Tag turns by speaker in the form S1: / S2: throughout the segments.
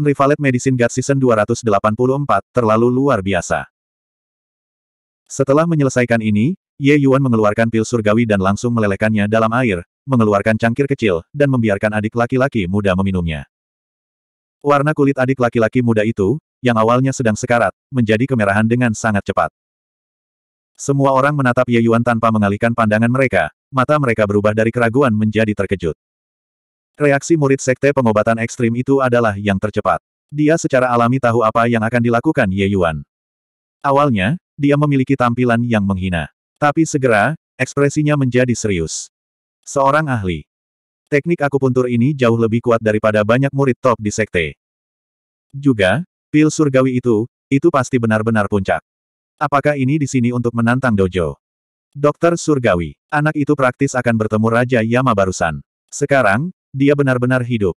S1: Unrivaled Medicine God Season 284, terlalu luar biasa. Setelah menyelesaikan ini, Ye Yuan mengeluarkan pil surgawi dan langsung melelehkannya dalam air, mengeluarkan cangkir kecil, dan membiarkan adik laki-laki muda meminumnya. Warna kulit adik laki-laki muda itu, yang awalnya sedang sekarat, menjadi kemerahan dengan sangat cepat. Semua orang menatap Ye Yuan tanpa mengalihkan pandangan mereka, mata mereka berubah dari keraguan menjadi terkejut. Reaksi murid sekte pengobatan ekstrim itu adalah yang tercepat. Dia secara alami tahu apa yang akan dilakukan Ye Yuan. Awalnya, dia memiliki tampilan yang menghina. Tapi segera, ekspresinya menjadi serius. Seorang ahli. Teknik akupuntur ini jauh lebih kuat daripada banyak murid top di sekte. Juga, pil surgawi itu, itu pasti benar-benar puncak. Apakah ini di sini untuk menantang dojo? Dokter Surgawi, anak itu praktis akan bertemu Raja Yama barusan. Sekarang, dia benar-benar hidup.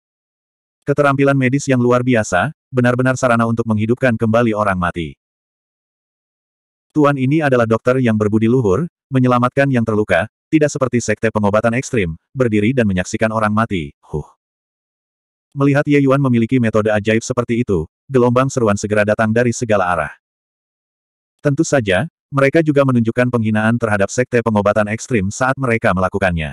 S1: Keterampilan medis yang luar biasa, benar-benar sarana untuk menghidupkan kembali orang mati. Tuan ini adalah dokter yang berbudi luhur, menyelamatkan yang terluka, tidak seperti sekte pengobatan ekstrim, berdiri dan menyaksikan orang mati. Huh. Melihat Ye Yuan memiliki metode ajaib seperti itu, gelombang seruan segera datang dari segala arah. Tentu saja, mereka juga menunjukkan penghinaan terhadap sekte pengobatan ekstrim saat mereka melakukannya.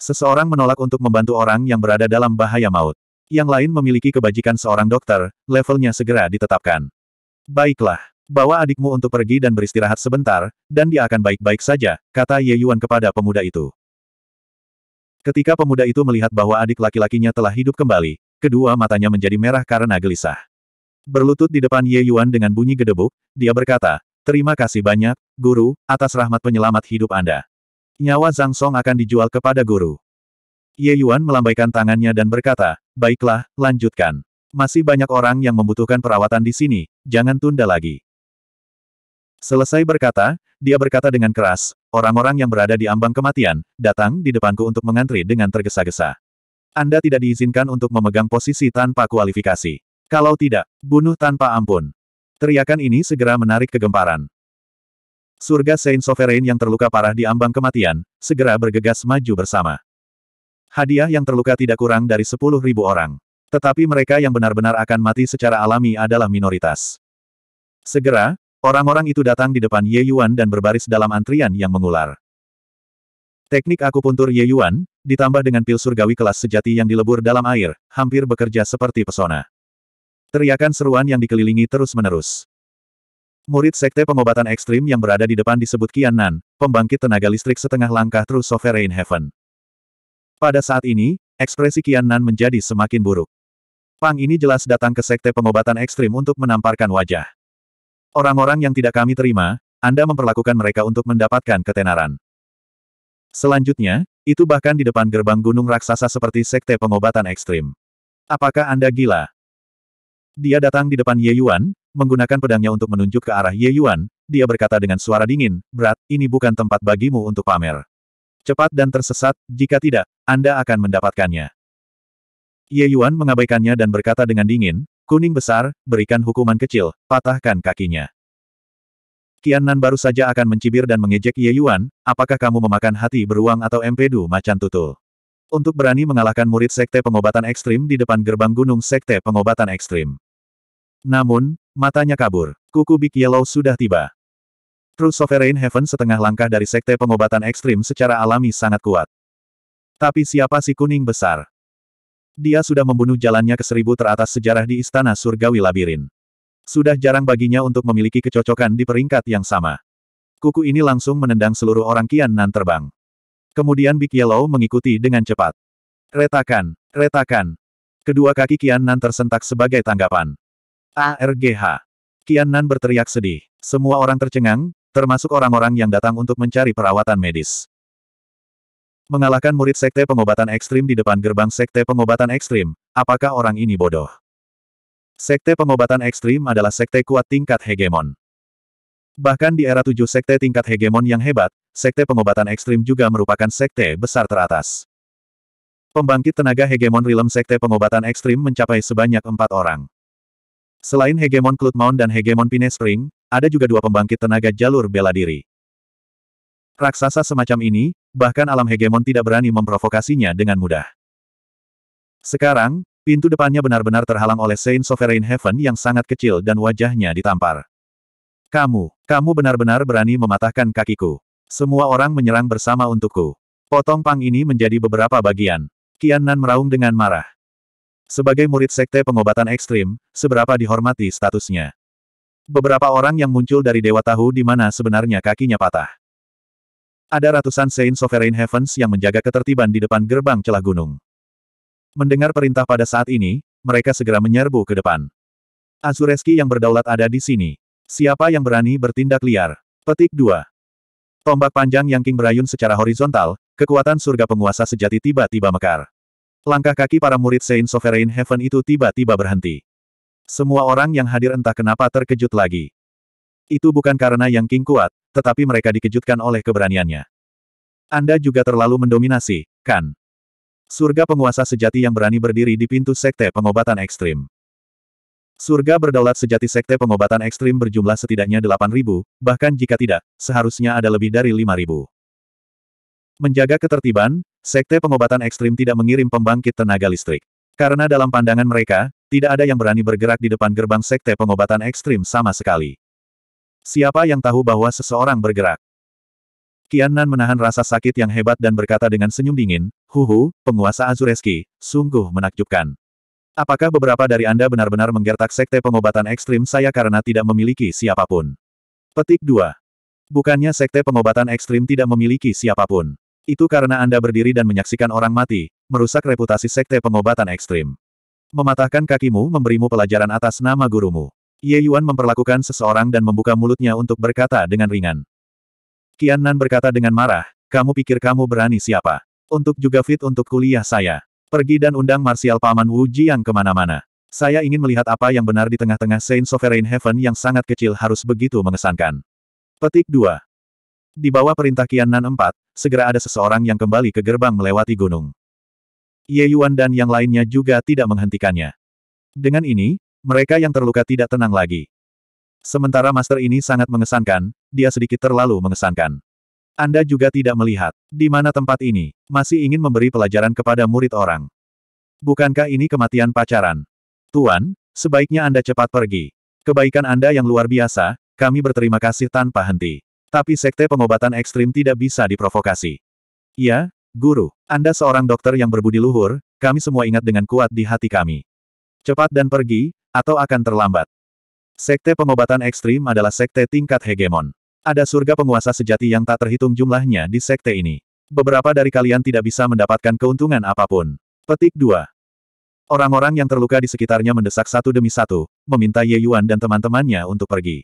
S1: Seseorang menolak untuk membantu orang yang berada dalam bahaya maut. Yang lain memiliki kebajikan seorang dokter, levelnya segera ditetapkan. Baiklah, bawa adikmu untuk pergi dan beristirahat sebentar, dan dia akan baik-baik saja, kata Ye Yuan kepada pemuda itu. Ketika pemuda itu melihat bahwa adik laki-lakinya telah hidup kembali, kedua matanya menjadi merah karena gelisah. Berlutut di depan Ye Yuan dengan bunyi gedebuk, dia berkata, Terima kasih banyak, guru, atas rahmat penyelamat hidup Anda. Nyawa Zhang Song akan dijual kepada guru. Ye Yuan melambaikan tangannya dan berkata, baiklah, lanjutkan. Masih banyak orang yang membutuhkan perawatan di sini, jangan tunda lagi. Selesai berkata, dia berkata dengan keras, orang-orang yang berada di ambang kematian, datang di depanku untuk mengantri dengan tergesa-gesa. Anda tidak diizinkan untuk memegang posisi tanpa kualifikasi. Kalau tidak, bunuh tanpa ampun. Teriakan ini segera menarik kegemparan. Surga Saint Sovereign yang terluka parah di ambang kematian, segera bergegas maju bersama. Hadiah yang terluka tidak kurang dari 10.000 orang. Tetapi mereka yang benar-benar akan mati secara alami adalah minoritas. Segera, orang-orang itu datang di depan Ye Yuan dan berbaris dalam antrian yang mengular. Teknik akupuntur Ye Yuan, ditambah dengan pil surgawi kelas sejati yang dilebur dalam air, hampir bekerja seperti pesona. Teriakan seruan yang dikelilingi terus-menerus. Murid Sekte Pengobatan Ekstrim yang berada di depan disebut Nan, pembangkit tenaga listrik setengah langkah True Sovereign Heaven. Pada saat ini, ekspresi Nan menjadi semakin buruk. Pang ini jelas datang ke Sekte Pengobatan Ekstrim untuk menamparkan wajah. Orang-orang yang tidak kami terima, Anda memperlakukan mereka untuk mendapatkan ketenaran. Selanjutnya, itu bahkan di depan gerbang gunung raksasa seperti Sekte Pengobatan Ekstrim. Apakah Anda gila? Dia datang di depan Ye Yuan, menggunakan pedangnya untuk menunjuk ke arah Ye Yuan, dia berkata dengan suara dingin, berat, ini bukan tempat bagimu untuk pamer. Cepat dan tersesat, jika tidak, Anda akan mendapatkannya. Ye Yuan mengabaikannya dan berkata dengan dingin, kuning besar, berikan hukuman kecil, patahkan kakinya. Qian Nan baru saja akan mencibir dan mengejek Ye Yuan, apakah kamu memakan hati beruang atau empedu macan tutul? Untuk berani mengalahkan murid sekte pengobatan ekstrim di depan gerbang gunung sekte pengobatan ekstrim. Namun, Matanya kabur. Kuku Big Yellow sudah tiba. True Sovereign Heaven setengah langkah dari sekte pengobatan ekstrim secara alami sangat kuat. Tapi siapa si kuning besar? Dia sudah membunuh jalannya ke seribu teratas sejarah di Istana Surgawi Labirin. Sudah jarang baginya untuk memiliki kecocokan di peringkat yang sama. Kuku ini langsung menendang seluruh orang Kian Nan terbang. Kemudian Big Yellow mengikuti dengan cepat. Retakan, retakan. Kedua kaki Kian Nan tersentak sebagai tanggapan. ARGH. Nan berteriak sedih. Semua orang tercengang, termasuk orang-orang yang datang untuk mencari perawatan medis. Mengalahkan murid sekte pengobatan ekstrim di depan gerbang sekte pengobatan ekstrim, apakah orang ini bodoh? Sekte pengobatan ekstrim adalah sekte kuat tingkat hegemon. Bahkan di era tujuh sekte tingkat hegemon yang hebat, sekte pengobatan ekstrim juga merupakan sekte besar teratas. Pembangkit tenaga hegemon realm sekte pengobatan ekstrim mencapai sebanyak empat orang. Selain hegemon Cloud Mount dan hegemon Pine Spring, ada juga dua pembangkit tenaga jalur bela diri. Raksasa semacam ini, bahkan alam hegemon tidak berani memprovokasinya dengan mudah. Sekarang, pintu depannya benar-benar terhalang oleh Saint Sovereign Heaven yang sangat kecil dan wajahnya ditampar. Kamu, kamu benar-benar berani mematahkan kakiku. Semua orang menyerang bersama untukku. Potong pang ini menjadi beberapa bagian. Kian Nan meraung dengan marah. Sebagai murid sekte pengobatan ekstrim, seberapa dihormati statusnya. Beberapa orang yang muncul dari Dewa tahu di mana sebenarnya kakinya patah. Ada ratusan Saint Sovereign Heavens yang menjaga ketertiban di depan gerbang celah gunung. Mendengar perintah pada saat ini, mereka segera menyerbu ke depan. Azureski yang berdaulat ada di sini. Siapa yang berani bertindak liar? Petik 2. Tombak panjang yang King berayun secara horizontal, kekuatan surga penguasa sejati tiba-tiba mekar. Langkah kaki para murid Saint Sovereign Heaven itu tiba-tiba berhenti. Semua orang yang hadir entah kenapa terkejut lagi. Itu bukan karena Yang King kuat, tetapi mereka dikejutkan oleh keberaniannya. Anda juga terlalu mendominasi, kan? Surga penguasa sejati yang berani berdiri di pintu sekte pengobatan ekstrim. Surga berdaulat sejati sekte pengobatan ekstrim berjumlah setidaknya 8.000, bahkan jika tidak, seharusnya ada lebih dari 5.000. Menjaga ketertiban, Sekte pengobatan ekstrim tidak mengirim pembangkit tenaga listrik. Karena dalam pandangan mereka, tidak ada yang berani bergerak di depan gerbang sekte pengobatan ekstrim sama sekali. Siapa yang tahu bahwa seseorang bergerak? Kian Nan menahan rasa sakit yang hebat dan berkata dengan senyum dingin, Huhu, penguasa Azureski, sungguh menakjubkan. Apakah beberapa dari Anda benar-benar menggertak sekte pengobatan ekstrim saya karena tidak memiliki siapapun? Petik 2. Bukannya sekte pengobatan ekstrim tidak memiliki siapapun. Itu karena Anda berdiri dan menyaksikan orang mati, merusak reputasi sekte pengobatan ekstrim. Mematahkan kakimu memberimu pelajaran atas nama gurumu. Ye Yuan memperlakukan seseorang dan membuka mulutnya untuk berkata dengan ringan. Qian Nan berkata dengan marah, kamu pikir kamu berani siapa? Untuk juga fit untuk kuliah saya. Pergi dan undang Marsial Paman Wu Jiang kemana-mana. Saya ingin melihat apa yang benar di tengah-tengah Saint Sovereign Heaven yang sangat kecil harus begitu mengesankan. Petik 2. Di bawah perintah kian Nan empat, segera ada seseorang yang kembali ke gerbang melewati gunung. Ye Yuan dan yang lainnya juga tidak menghentikannya. Dengan ini, mereka yang terluka tidak tenang lagi. Sementara master ini sangat mengesankan, dia sedikit terlalu mengesankan. Anda juga tidak melihat di mana tempat ini masih ingin memberi pelajaran kepada murid orang. Bukankah ini kematian pacaran? Tuan, sebaiknya Anda cepat pergi. Kebaikan Anda yang luar biasa, kami berterima kasih tanpa henti. Tapi sekte pengobatan ekstrim tidak bisa diprovokasi. Ya, Guru, Anda seorang dokter yang berbudi luhur, kami semua ingat dengan kuat di hati kami. Cepat dan pergi, atau akan terlambat. Sekte pengobatan ekstrim adalah sekte tingkat hegemon. Ada surga penguasa sejati yang tak terhitung jumlahnya di sekte ini. Beberapa dari kalian tidak bisa mendapatkan keuntungan apapun. Petik 2. Orang-orang yang terluka di sekitarnya mendesak satu demi satu, meminta Ye Yuan dan teman-temannya untuk pergi.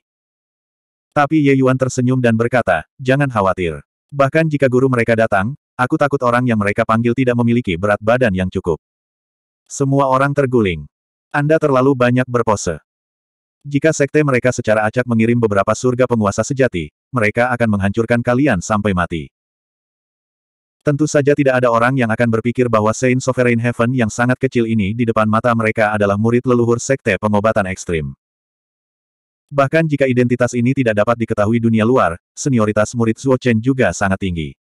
S1: Tapi Ye Yuan tersenyum dan berkata, jangan khawatir. Bahkan jika guru mereka datang, aku takut orang yang mereka panggil tidak memiliki berat badan yang cukup. Semua orang terguling. Anda terlalu banyak berpose. Jika sekte mereka secara acak mengirim beberapa surga penguasa sejati, mereka akan menghancurkan kalian sampai mati. Tentu saja tidak ada orang yang akan berpikir bahwa Saint Sovereign Heaven yang sangat kecil ini di depan mata mereka adalah murid leluhur sekte pengobatan ekstrim. Bahkan jika identitas ini tidak dapat diketahui dunia luar, senioritas murid Zuo Chen juga sangat tinggi.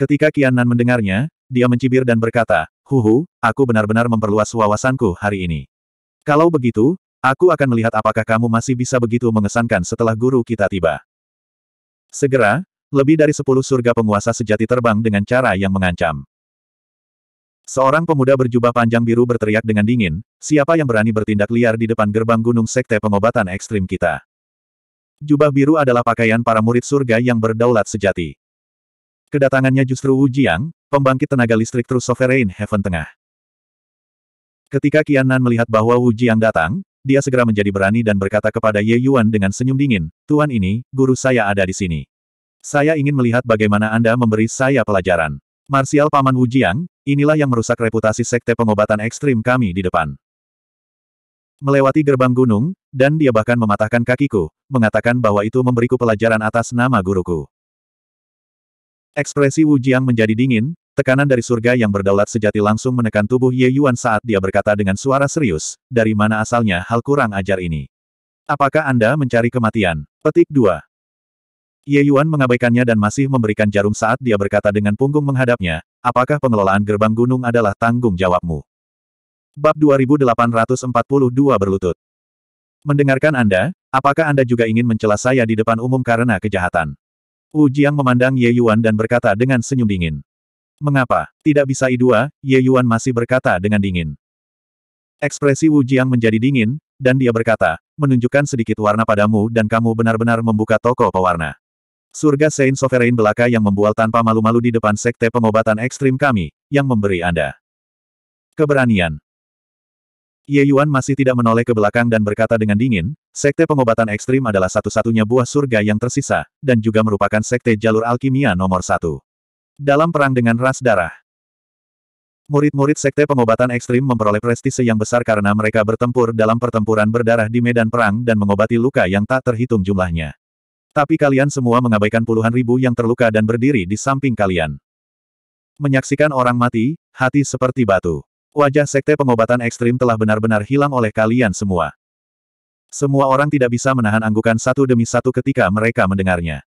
S1: Ketika Qian Nan mendengarnya, dia mencibir dan berkata, Huhu, aku benar-benar memperluas wawasanku hari ini. Kalau begitu, aku akan melihat apakah kamu masih bisa begitu mengesankan setelah guru kita tiba. Segera, lebih dari sepuluh surga penguasa sejati terbang dengan cara yang mengancam. Seorang pemuda berjubah panjang biru berteriak dengan dingin, siapa yang berani bertindak liar di depan gerbang gunung sekte pengobatan ekstrim kita? Jubah biru adalah pakaian para murid surga yang berdaulat sejati. Kedatangannya justru Wu Jiang, pembangkit tenaga listrik True Sovereign Heaven Tengah. Ketika Qian Nan melihat bahwa Wu Jiang datang, dia segera menjadi berani dan berkata kepada Ye Yuan dengan senyum dingin, Tuan ini, guru saya ada di sini. Saya ingin melihat bagaimana Anda memberi saya pelajaran. Marsial Paman Wujiang, inilah yang merusak reputasi sekte pengobatan ekstrim kami di depan. Melewati gerbang gunung, dan dia bahkan mematahkan kakiku, mengatakan bahwa itu memberiku pelajaran atas nama guruku. Ekspresi Wujiang menjadi dingin, tekanan dari surga yang berdaulat sejati langsung menekan tubuh Ye Yuan saat dia berkata dengan suara serius, dari mana asalnya hal kurang ajar ini. Apakah Anda mencari kematian? Petik 2. Ye Yuan mengabaikannya dan masih memberikan jarum saat dia berkata dengan punggung menghadapnya, apakah pengelolaan gerbang gunung adalah tanggung jawabmu? Bab 2842 berlutut. Mendengarkan Anda, apakah Anda juga ingin mencela saya di depan umum karena kejahatan? Wu Jiang memandang Ye Yuan dan berkata dengan senyum dingin. Mengapa? Tidak bisa i dua, Ye Yuan masih berkata dengan dingin. Ekspresi Wu Jiang menjadi dingin, dan dia berkata, menunjukkan sedikit warna padamu dan kamu benar-benar membuka toko pewarna. Surga Saint Sovereign belaka yang membual tanpa malu-malu di depan sekte pengobatan ekstrim kami, yang memberi Anda. Keberanian. Ye Yuan masih tidak menoleh ke belakang dan berkata dengan dingin, sekte pengobatan ekstrim adalah satu-satunya buah surga yang tersisa, dan juga merupakan sekte jalur alkimia nomor satu. Dalam perang dengan ras darah, Murid-murid sekte pengobatan ekstrim memperoleh prestise yang besar karena mereka bertempur dalam pertempuran berdarah di medan perang dan mengobati luka yang tak terhitung jumlahnya. Tapi kalian semua mengabaikan puluhan ribu yang terluka dan berdiri di samping kalian. Menyaksikan orang mati, hati seperti batu. Wajah sekte pengobatan ekstrim telah benar-benar hilang oleh kalian semua. Semua orang tidak bisa menahan anggukan satu demi satu ketika mereka mendengarnya.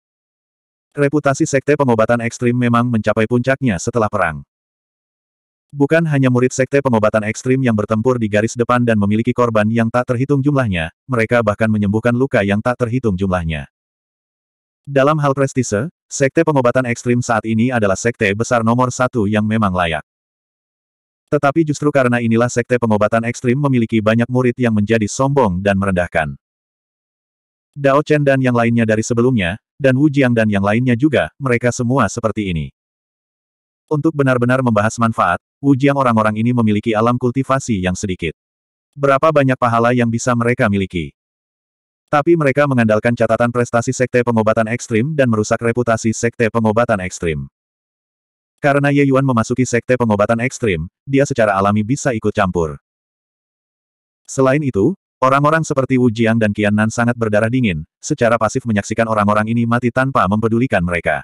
S1: Reputasi sekte pengobatan ekstrim memang mencapai puncaknya setelah perang. Bukan hanya murid sekte pengobatan ekstrim yang bertempur di garis depan dan memiliki korban yang tak terhitung jumlahnya, mereka bahkan menyembuhkan luka yang tak terhitung jumlahnya. Dalam hal prestise, sekte pengobatan ekstrim saat ini adalah sekte besar nomor satu yang memang layak. Tetapi justru karena inilah sekte pengobatan ekstrim memiliki banyak murid yang menjadi sombong dan merendahkan. Dao Chen dan yang lainnya dari sebelumnya, dan Wu Jiang dan yang lainnya juga, mereka semua seperti ini. Untuk benar-benar membahas manfaat, Wu Jiang orang-orang ini memiliki alam kultivasi yang sedikit. Berapa banyak pahala yang bisa mereka miliki? Tapi mereka mengandalkan catatan prestasi Sekte Pengobatan Ekstrim dan merusak reputasi Sekte Pengobatan Ekstrim. Karena Ye Yuan memasuki Sekte Pengobatan Ekstrim, dia secara alami bisa ikut campur. Selain itu, orang-orang seperti Wu Jiang dan Qian Nan sangat berdarah dingin, secara pasif menyaksikan orang-orang ini mati tanpa mempedulikan mereka.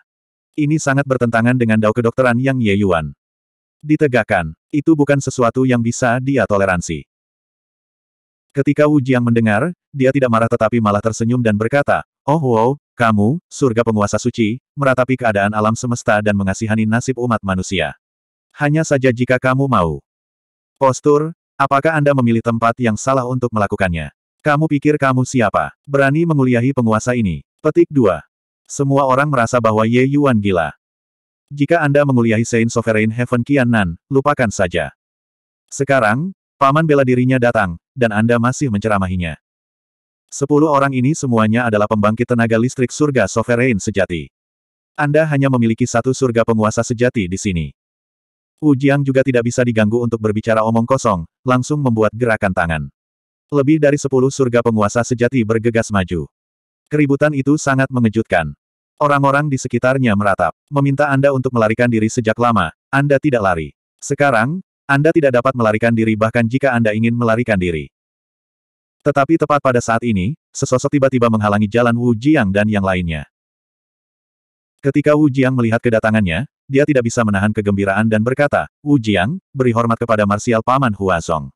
S1: Ini sangat bertentangan dengan dao kedokteran yang Ye Yuan ditegakkan. Itu bukan sesuatu yang bisa dia toleransi. Ketika Wu Jiang mendengar, dia tidak marah tetapi malah tersenyum dan berkata, Oh wow, kamu, surga penguasa suci, meratapi keadaan alam semesta dan mengasihani nasib umat manusia. Hanya saja jika kamu mau. Postur, apakah Anda memilih tempat yang salah untuk melakukannya? Kamu pikir kamu siapa? Berani menguliahi penguasa ini. Petik 2. Semua orang merasa bahwa Ye Yuan gila. Jika Anda menguliahi Saint Sovereign Heaven Qian Nan, lupakan saja. Sekarang, Paman bela dirinya datang, dan Anda masih menceramahinya. Sepuluh orang ini semuanya adalah pembangkit tenaga listrik surga sovereign sejati. Anda hanya memiliki satu surga penguasa sejati di sini. Wu Jiang juga tidak bisa diganggu untuk berbicara omong kosong, langsung membuat gerakan tangan. Lebih dari sepuluh surga penguasa sejati bergegas maju. Keributan itu sangat mengejutkan. Orang-orang di sekitarnya meratap, meminta Anda untuk melarikan diri sejak lama, Anda tidak lari. Sekarang, anda tidak dapat melarikan diri bahkan jika Anda ingin melarikan diri. Tetapi tepat pada saat ini, sesosok tiba-tiba menghalangi jalan Wu Jiang dan yang lainnya. Ketika Wu Jiang melihat kedatangannya, dia tidak bisa menahan kegembiraan dan berkata, Wu Jiang, beri hormat kepada Marsial Paman Hua Song.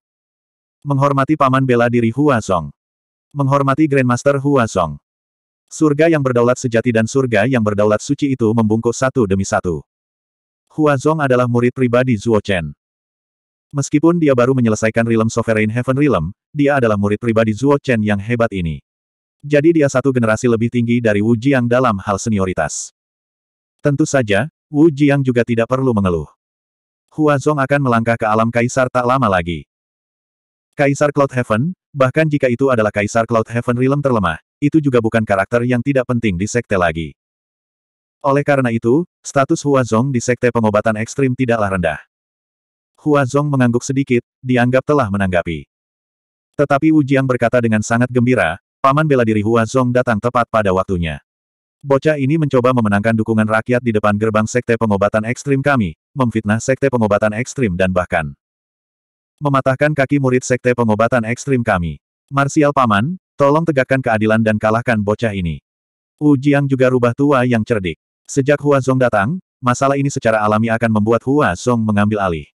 S1: Menghormati Paman bela diri Hua Song. Menghormati Grandmaster Hua Song. Surga yang berdaulat sejati dan surga yang berdaulat suci itu membungkuk satu demi satu. Hua Zong adalah murid pribadi Zuo Chen. Meskipun dia baru menyelesaikan Realm Sovereign Heaven Realm, dia adalah murid pribadi Zuo Chen yang hebat ini. Jadi dia satu generasi lebih tinggi dari Wu Jiang dalam hal senioritas. Tentu saja, Wu Jiang juga tidak perlu mengeluh. Hua Zong akan melangkah ke alam kaisar tak lama lagi. Kaisar Cloud Heaven, bahkan jika itu adalah Kaisar Cloud Heaven Realm terlemah, itu juga bukan karakter yang tidak penting di sekte lagi. Oleh karena itu, status Hua Zong di sekte pengobatan ekstrim tidaklah rendah. Hua Zong mengangguk sedikit, dianggap telah menanggapi. Tetapi Wu Jiang berkata dengan sangat gembira, paman bela diri Hua Zong datang tepat pada waktunya. Bocah ini mencoba memenangkan dukungan rakyat di depan gerbang sekte pengobatan ekstrim kami, memfitnah sekte pengobatan ekstrim dan bahkan mematahkan kaki murid sekte pengobatan ekstrim kami. Marsial Paman, tolong tegakkan keadilan dan kalahkan bocah ini. Wu Jiang juga rubah tua yang cerdik. Sejak Hua Zong datang, masalah ini secara alami akan membuat Hua Zong mengambil alih.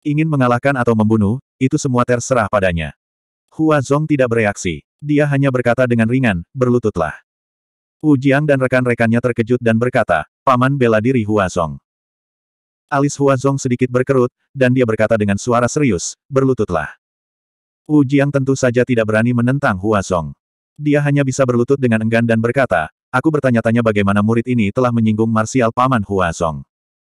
S1: Ingin mengalahkan atau membunuh, itu semua terserah padanya. Hua Zong tidak bereaksi. Dia hanya berkata dengan ringan, berlututlah. Wu Jiang dan rekan-rekannya terkejut dan berkata, Paman bela diri Hua Zong. Alis Hua Zong sedikit berkerut, dan dia berkata dengan suara serius, berlututlah. Wu Jiang tentu saja tidak berani menentang Hua Zong. Dia hanya bisa berlutut dengan enggan dan berkata, aku bertanya-tanya bagaimana murid ini telah menyinggung marsial Paman Hua Zong.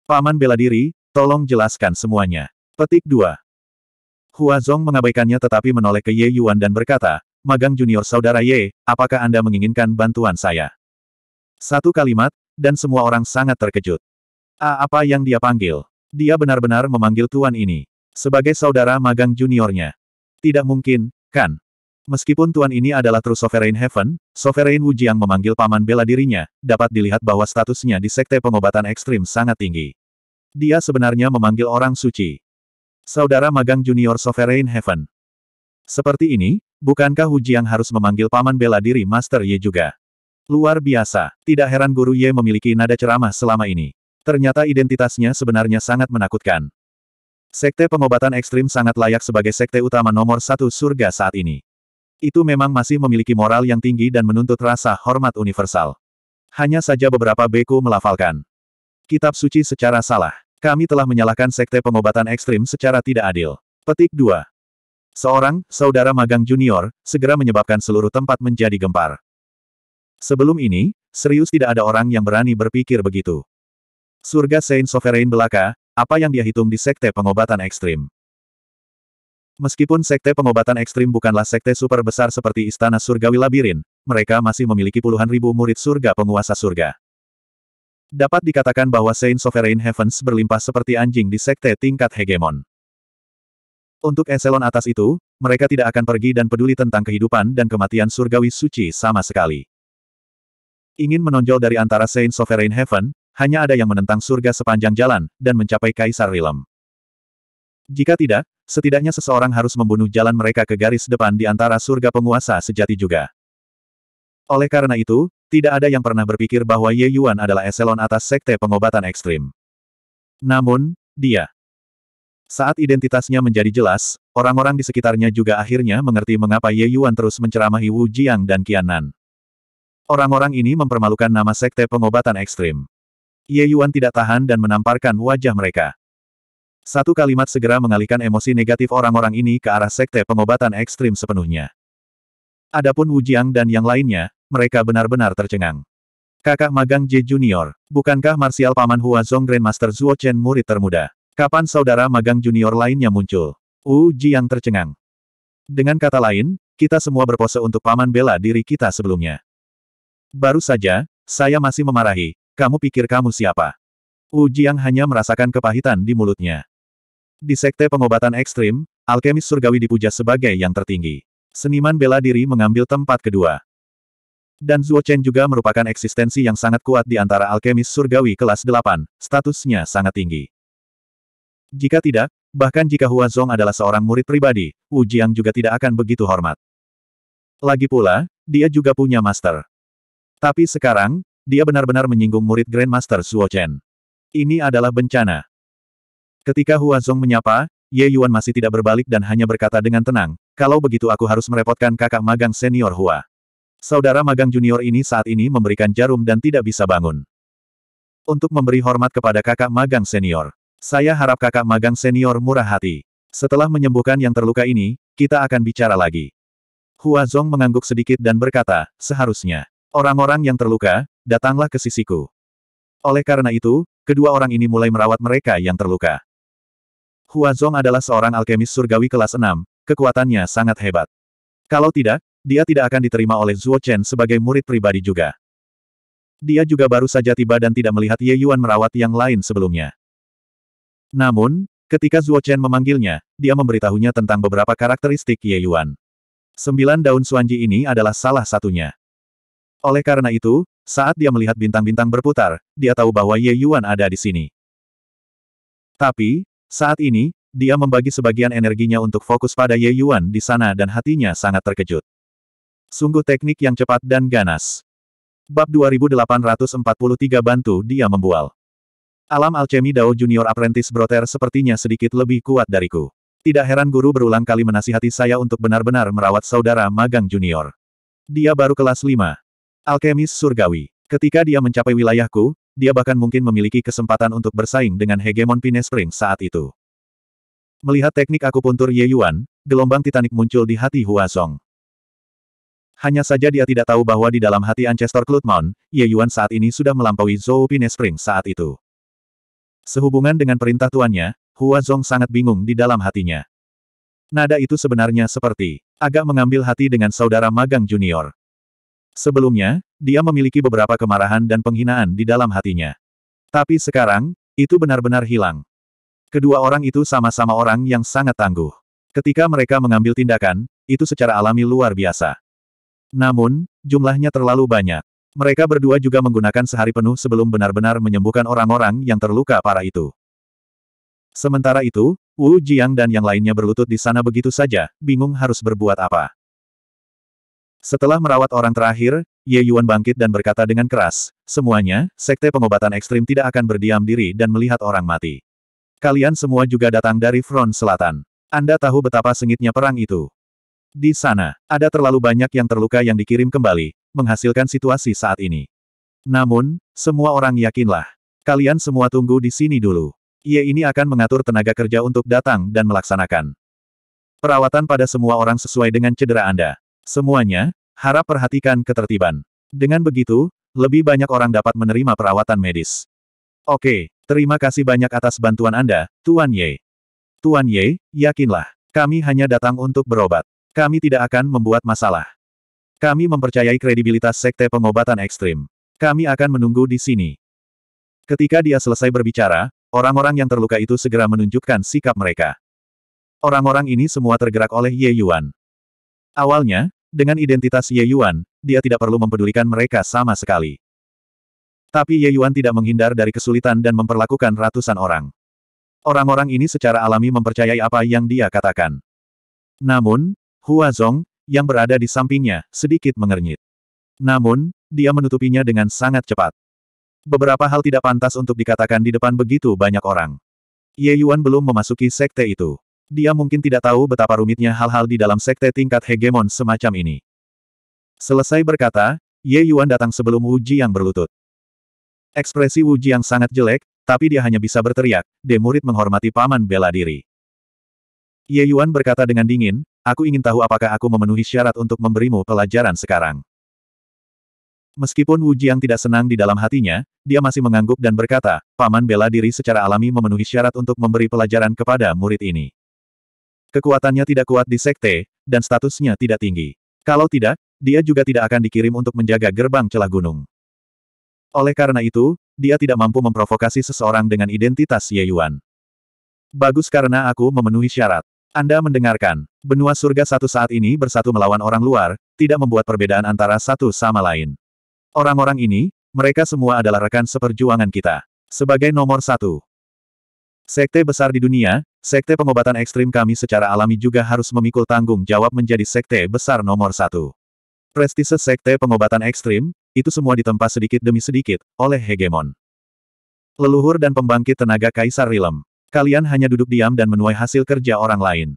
S1: Paman bela diri, tolong jelaskan semuanya. Petik 2. Hua Zong mengabaikannya tetapi menoleh ke Ye Yuan dan berkata, Magang junior saudara Ye, apakah Anda menginginkan bantuan saya? Satu kalimat, dan semua orang sangat terkejut. A apa yang dia panggil? Dia benar-benar memanggil tuan ini. Sebagai saudara magang juniornya. Tidak mungkin, kan? Meskipun tuan ini adalah true sovereign heaven, sovereign Wujiang memanggil paman bela dirinya, dapat dilihat bahwa statusnya di sekte pengobatan ekstrim sangat tinggi. Dia sebenarnya memanggil orang suci. Saudara magang junior Sovereign Heaven. Seperti ini, bukankah Hu Jiang harus memanggil paman bela diri Master Ye juga? Luar biasa, tidak heran Guru Ye memiliki nada ceramah selama ini. Ternyata identitasnya sebenarnya sangat menakutkan. Sekte pengobatan ekstrim sangat layak sebagai sekte utama nomor satu surga saat ini. Itu memang masih memiliki moral yang tinggi dan menuntut rasa hormat universal. Hanya saja beberapa beku melafalkan kitab suci secara salah. Kami telah menyalahkan sekte pengobatan ekstrim secara tidak adil. Petik 2. Seorang, saudara magang junior, segera menyebabkan seluruh tempat menjadi gempar. Sebelum ini, serius tidak ada orang yang berani berpikir begitu. Surga Saint Sovereign belaka, apa yang dia hitung di sekte pengobatan ekstrim. Meskipun sekte pengobatan ekstrim bukanlah sekte super besar seperti Istana Surgawi Labirin, mereka masih memiliki puluhan ribu murid surga penguasa surga. Dapat dikatakan bahwa Saint Sovereign Heavens berlimpah seperti anjing di sekte tingkat hegemon. Untuk eselon atas itu, mereka tidak akan pergi dan peduli tentang kehidupan dan kematian surgawi suci sama sekali. Ingin menonjol dari antara Saint Sovereign Heaven, hanya ada yang menentang surga sepanjang jalan, dan mencapai Kaisar Rilem. Jika tidak, setidaknya seseorang harus membunuh jalan mereka ke garis depan di antara surga penguasa sejati juga. Oleh karena itu, tidak ada yang pernah berpikir bahwa Ye Yuan adalah eselon atas sekte pengobatan ekstrim. Namun, dia. Saat identitasnya menjadi jelas, orang-orang di sekitarnya juga akhirnya mengerti mengapa Ye Yuan terus menceramahi Wu Jiang dan Qian Nan. Orang-orang ini mempermalukan nama sekte pengobatan ekstrim. Ye Yuan tidak tahan dan menamparkan wajah mereka. Satu kalimat segera mengalihkan emosi negatif orang-orang ini ke arah sekte pengobatan ekstrim sepenuhnya. Adapun Wu Jiang dan yang lainnya, mereka benar-benar tercengang. Kakak magang J Junior, bukankah marsial paman Hua Zong Grandmaster Zuo Chen murid termuda? Kapan saudara magang junior lainnya muncul? Wu Ji yang tercengang. Dengan kata lain, kita semua berpose untuk paman bela diri kita sebelumnya. Baru saja, saya masih memarahi, kamu pikir kamu siapa? Wu Jiang hanya merasakan kepahitan di mulutnya. Di sekte pengobatan ekstrim, alkemis surgawi dipuja sebagai yang tertinggi. Seniman bela diri mengambil tempat kedua. Dan Zuo Chen juga merupakan eksistensi yang sangat kuat di antara alkemis surgawi kelas 8, statusnya sangat tinggi. Jika tidak, bahkan jika Hua Zong adalah seorang murid pribadi, Wu Jiang juga tidak akan begitu hormat. Lagi pula, dia juga punya master. Tapi sekarang, dia benar-benar menyinggung murid Grandmaster Zuo Chen. Ini adalah bencana. Ketika Hua Zong menyapa, Ye Yuan masih tidak berbalik dan hanya berkata dengan tenang, kalau begitu aku harus merepotkan kakak magang senior Hua. Saudara magang junior ini saat ini memberikan jarum dan tidak bisa bangun. Untuk memberi hormat kepada kakak magang senior. Saya harap kakak magang senior murah hati. Setelah menyembuhkan yang terluka ini, kita akan bicara lagi. Hua Zong mengangguk sedikit dan berkata, seharusnya. Orang-orang yang terluka, datanglah ke sisiku. Oleh karena itu, kedua orang ini mulai merawat mereka yang terluka. Hua Zong adalah seorang alkemis surgawi kelas 6, kekuatannya sangat hebat. Kalau tidak, dia tidak akan diterima oleh Zuo Chen sebagai murid pribadi juga. Dia juga baru saja tiba dan tidak melihat Ye Yuan merawat yang lain sebelumnya. Namun, ketika Zuo Chen memanggilnya, dia memberitahunya tentang beberapa karakteristik Ye Yuan. Sembilan daun suanji ini adalah salah satunya. Oleh karena itu, saat dia melihat bintang-bintang berputar, dia tahu bahwa Ye Yuan ada di sini. Tapi, saat ini, dia membagi sebagian energinya untuk fokus pada Ye Yuan di sana dan hatinya sangat terkejut. Sungguh teknik yang cepat dan ganas. Bab 2843 Bantu dia membual. Alam alchemy Dao Junior Apprentice Broter sepertinya sedikit lebih kuat dariku. Tidak heran guru berulang kali menasihati saya untuk benar-benar merawat saudara magang junior. Dia baru kelas 5. Alkemis surgawi. Ketika dia mencapai wilayahku, dia bahkan mungkin memiliki kesempatan untuk bersaing dengan hegemon Pine Spring saat itu. Melihat teknik akupuntur Ye Yuan, gelombang titanik muncul di hati Hua Song. Hanya saja dia tidak tahu bahwa di dalam hati Ancestor Clutmon, Ye Yuan saat ini sudah melampaui Zhou Pine Spring saat itu. Sehubungan dengan perintah tuannya, Hua Zong sangat bingung di dalam hatinya. Nada itu sebenarnya seperti, agak mengambil hati dengan saudara magang junior. Sebelumnya, dia memiliki beberapa kemarahan dan penghinaan di dalam hatinya. Tapi sekarang, itu benar-benar hilang. Kedua orang itu sama-sama orang yang sangat tangguh. Ketika mereka mengambil tindakan, itu secara alami luar biasa. Namun, jumlahnya terlalu banyak. Mereka berdua juga menggunakan sehari penuh sebelum benar-benar menyembuhkan orang-orang yang terluka parah itu. Sementara itu, Wu Jiang dan yang lainnya berlutut di sana begitu saja, bingung harus berbuat apa. Setelah merawat orang terakhir, Ye Yuan bangkit dan berkata dengan keras, semuanya, sekte pengobatan ekstrim tidak akan berdiam diri dan melihat orang mati. Kalian semua juga datang dari front selatan. Anda tahu betapa sengitnya perang itu. Di sana, ada terlalu banyak yang terluka yang dikirim kembali, menghasilkan situasi saat ini. Namun, semua orang yakinlah. Kalian semua tunggu di sini dulu. Ia ini akan mengatur tenaga kerja untuk datang dan melaksanakan. Perawatan pada semua orang sesuai dengan cedera Anda. Semuanya, harap perhatikan ketertiban. Dengan begitu, lebih banyak orang dapat menerima perawatan medis. Oke, terima kasih banyak atas bantuan Anda, Tuan Ye. Tuan Ye, yakinlah, kami hanya datang untuk berobat. Kami tidak akan membuat masalah. Kami mempercayai kredibilitas sekte pengobatan ekstrim. Kami akan menunggu di sini. Ketika dia selesai berbicara, orang-orang yang terluka itu segera menunjukkan sikap mereka. Orang-orang ini semua tergerak oleh Ye Yuan. Awalnya, dengan identitas Ye Yuan, dia tidak perlu mempedulikan mereka sama sekali. Tapi Ye Yuan tidak menghindar dari kesulitan dan memperlakukan ratusan orang. Orang-orang ini secara alami mempercayai apa yang dia katakan. Namun, Hua Zong, yang berada di sampingnya, sedikit mengernyit. Namun, dia menutupinya dengan sangat cepat. Beberapa hal tidak pantas untuk dikatakan di depan begitu banyak orang. Ye Yuan belum memasuki sekte itu. Dia mungkin tidak tahu betapa rumitnya hal-hal di dalam sekte tingkat hegemon semacam ini. Selesai berkata, Ye Yuan datang sebelum Wu Ji yang berlutut. Ekspresi Wu Ji yang sangat jelek, tapi dia hanya bisa berteriak, De murid menghormati paman bela diri. Ye Yuan berkata dengan dingin, Aku ingin tahu apakah aku memenuhi syarat untuk memberimu pelajaran sekarang. Meskipun Wu Jiang tidak senang di dalam hatinya, dia masih mengangguk dan berkata, Paman bela diri secara alami memenuhi syarat untuk memberi pelajaran kepada murid ini. Kekuatannya tidak kuat di sekte, dan statusnya tidak tinggi. Kalau tidak, dia juga tidak akan dikirim untuk menjaga gerbang celah gunung. Oleh karena itu, dia tidak mampu memprovokasi seseorang dengan identitas Ye Yuan. Bagus karena aku memenuhi syarat. Anda mendengarkan, benua surga satu saat ini bersatu melawan orang luar, tidak membuat perbedaan antara satu sama lain. Orang-orang ini, mereka semua adalah rekan seperjuangan kita. Sebagai nomor satu. Sekte besar di dunia, sekte pengobatan ekstrim kami secara alami juga harus memikul tanggung jawab menjadi sekte besar nomor satu. Prestise sekte pengobatan ekstrim, itu semua ditempa sedikit demi sedikit, oleh hegemon. Leluhur dan pembangkit tenaga Kaisar Rilem. Kalian hanya duduk diam dan menuai hasil kerja orang lain.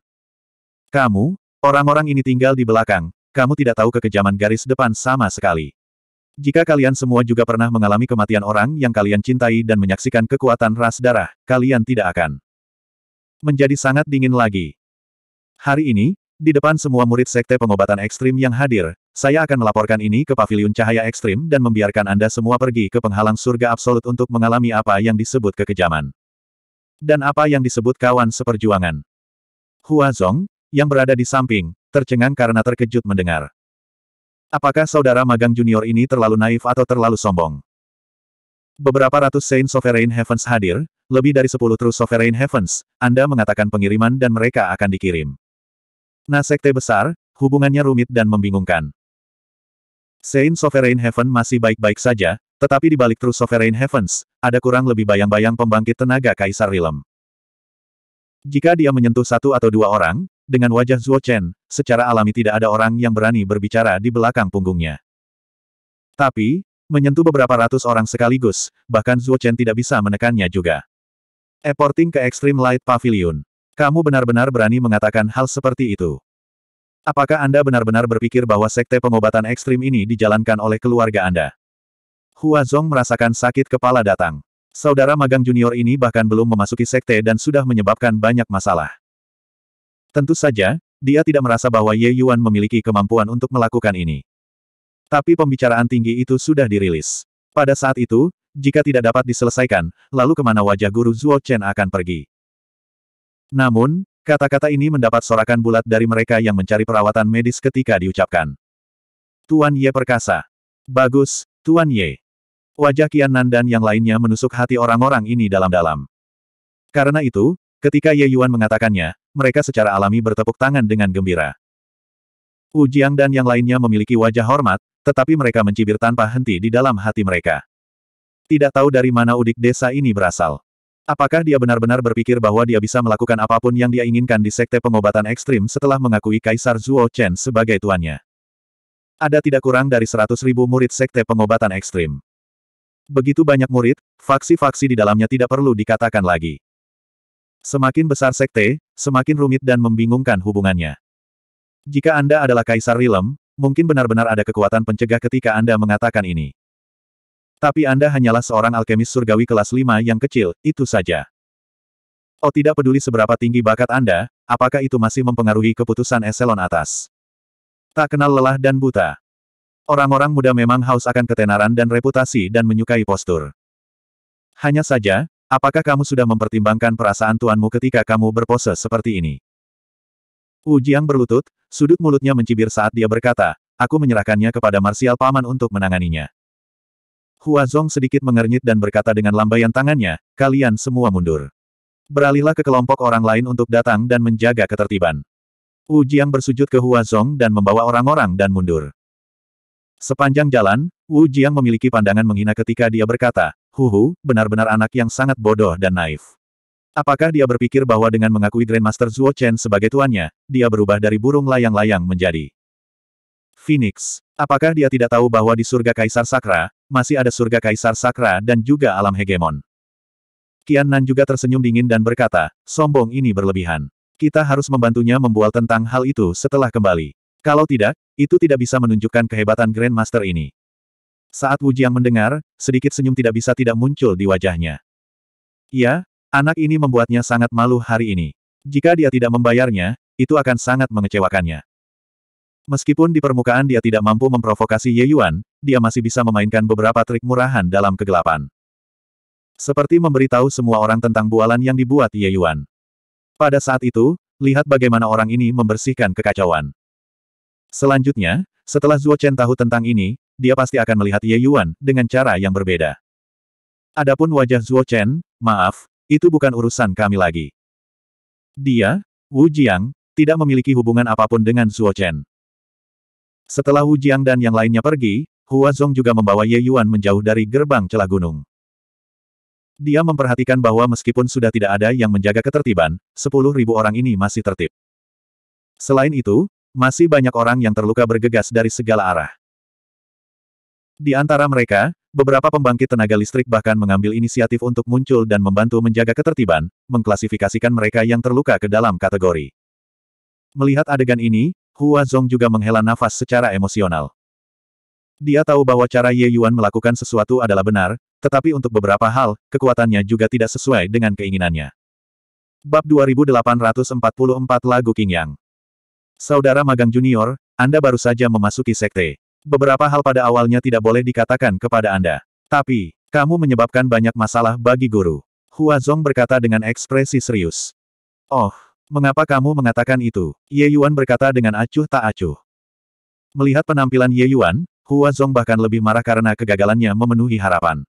S1: Kamu, orang-orang ini tinggal di belakang, kamu tidak tahu kekejaman garis depan sama sekali. Jika kalian semua juga pernah mengalami kematian orang yang kalian cintai dan menyaksikan kekuatan ras darah, kalian tidak akan menjadi sangat dingin lagi. Hari ini, di depan semua murid sekte pengobatan ekstrim yang hadir, saya akan melaporkan ini ke Paviliun Cahaya Ekstrim dan membiarkan Anda semua pergi ke penghalang surga absolut untuk mengalami apa yang disebut kekejaman. Dan apa yang disebut kawan seperjuangan? Hua Zong, yang berada di samping, tercengang karena terkejut mendengar. Apakah saudara magang junior ini terlalu naif atau terlalu sombong? Beberapa ratus Saint Sovereign Heavens hadir, lebih dari sepuluh True Sovereign Heavens, Anda mengatakan pengiriman dan mereka akan dikirim. Nah sekte besar, hubungannya rumit dan membingungkan. Saint Sovereign Heaven masih baik-baik saja, tetapi di balik True Sovereign Heavens, ada kurang lebih bayang-bayang pembangkit tenaga Kaisar Rilem. Jika dia menyentuh satu atau dua orang, dengan wajah Zuo Chen, secara alami tidak ada orang yang berani berbicara di belakang punggungnya. Tapi, menyentuh beberapa ratus orang sekaligus, bahkan Zuo Chen tidak bisa menekannya juga. Eporting ke Extreme Light Pavilion. Kamu benar-benar berani mengatakan hal seperti itu. Apakah Anda benar-benar berpikir bahwa sekte pengobatan ekstrim ini dijalankan oleh keluarga Anda? Hua Zong merasakan sakit kepala datang. Saudara magang junior ini bahkan belum memasuki sekte dan sudah menyebabkan banyak masalah. Tentu saja, dia tidak merasa bahwa Ye Yuan memiliki kemampuan untuk melakukan ini. Tapi pembicaraan tinggi itu sudah dirilis. Pada saat itu, jika tidak dapat diselesaikan, lalu kemana wajah guru Zhuo Chen akan pergi. Namun, kata-kata ini mendapat sorakan bulat dari mereka yang mencari perawatan medis ketika diucapkan. Tuan Ye perkasa. Bagus, Tuan Ye. Wajah Nan dan yang lainnya menusuk hati orang-orang ini dalam-dalam. Karena itu, ketika Ye Yuan mengatakannya, mereka secara alami bertepuk tangan dengan gembira. Wu Jiang dan yang lainnya memiliki wajah hormat, tetapi mereka mencibir tanpa henti di dalam hati mereka. Tidak tahu dari mana udik desa ini berasal. Apakah dia benar-benar berpikir bahwa dia bisa melakukan apapun yang dia inginkan di sekte pengobatan ekstrim setelah mengakui Kaisar Zhuo Chen sebagai tuannya? Ada tidak kurang dari seratus ribu murid sekte pengobatan ekstrim. Begitu banyak murid, faksi-faksi di dalamnya tidak perlu dikatakan lagi. Semakin besar sekte, semakin rumit dan membingungkan hubungannya. Jika Anda adalah Kaisar Rilem, mungkin benar-benar ada kekuatan pencegah ketika Anda mengatakan ini. Tapi Anda hanyalah seorang alkemis surgawi kelas 5 yang kecil, itu saja. Oh tidak peduli seberapa tinggi bakat Anda, apakah itu masih mempengaruhi keputusan eselon atas. Tak kenal lelah dan buta. Orang-orang muda memang haus akan ketenaran dan reputasi dan menyukai postur. Hanya saja, apakah kamu sudah mempertimbangkan perasaan tuanmu ketika kamu berpose seperti ini? Wu Jiang berlutut, sudut mulutnya mencibir saat dia berkata, aku menyerahkannya kepada Marsial Paman untuk menanganinya. Huazong sedikit mengernyit dan berkata dengan lambaian tangannya, kalian semua mundur. Beralihlah ke kelompok orang lain untuk datang dan menjaga ketertiban. Wu Jiang bersujud ke Huazong dan membawa orang-orang dan mundur. Sepanjang jalan, Wu Jiang memiliki pandangan menghina ketika dia berkata, Huhu, benar-benar anak yang sangat bodoh dan naif. Apakah dia berpikir bahwa dengan mengakui Grandmaster Zhuo Chen sebagai tuannya, dia berubah dari burung layang-layang menjadi Phoenix? Apakah dia tidak tahu bahwa di surga Kaisar Sakra, masih ada surga Kaisar Sakra dan juga alam hegemon? Kian Nan juga tersenyum dingin dan berkata, sombong ini berlebihan. Kita harus membantunya membual tentang hal itu setelah kembali. Kalau tidak, itu tidak bisa menunjukkan kehebatan Grandmaster ini. Saat Wu Jiang mendengar, sedikit senyum tidak bisa tidak muncul di wajahnya. Ya, anak ini membuatnya sangat malu hari ini. Jika dia tidak membayarnya, itu akan sangat mengecewakannya. Meskipun di permukaan dia tidak mampu memprovokasi Ye Yuan, dia masih bisa memainkan beberapa trik murahan dalam kegelapan. Seperti memberitahu semua orang tentang bualan yang dibuat Ye Yuan. Pada saat itu, lihat bagaimana orang ini membersihkan kekacauan. Selanjutnya, setelah Zuo Chen tahu tentang ini, dia pasti akan melihat Ye Yuan dengan cara yang berbeda. Adapun wajah Zuo Chen, maaf, itu bukan urusan kami lagi. Dia, Wu Jiang, tidak memiliki hubungan apapun dengan Zuo Chen. Setelah Wu Jiang dan yang lainnya pergi, Hua Zong juga membawa Ye Yuan menjauh dari gerbang celah gunung. Dia memperhatikan bahwa meskipun sudah tidak ada yang menjaga ketertiban, 10.000 orang ini masih tertib. Selain itu, masih banyak orang yang terluka bergegas dari segala arah. Di antara mereka, beberapa pembangkit tenaga listrik bahkan mengambil inisiatif untuk muncul dan membantu menjaga ketertiban, mengklasifikasikan mereka yang terluka ke dalam kategori. Melihat adegan ini, Hua Zong juga menghela nafas secara emosional. Dia tahu bahwa cara Ye Yuan melakukan sesuatu adalah benar, tetapi untuk beberapa hal, kekuatannya juga tidak sesuai dengan keinginannya. Bab 2844 Lagu Yang Saudara magang junior, Anda baru saja memasuki sekte. Beberapa hal pada awalnya tidak boleh dikatakan kepada Anda. Tapi, kamu menyebabkan banyak masalah bagi guru. Hua Zong berkata dengan ekspresi serius. Oh, mengapa kamu mengatakan itu? Ye Yuan berkata dengan acuh tak acuh. Melihat penampilan Ye Yuan, Hua Zong bahkan lebih marah karena kegagalannya memenuhi harapan.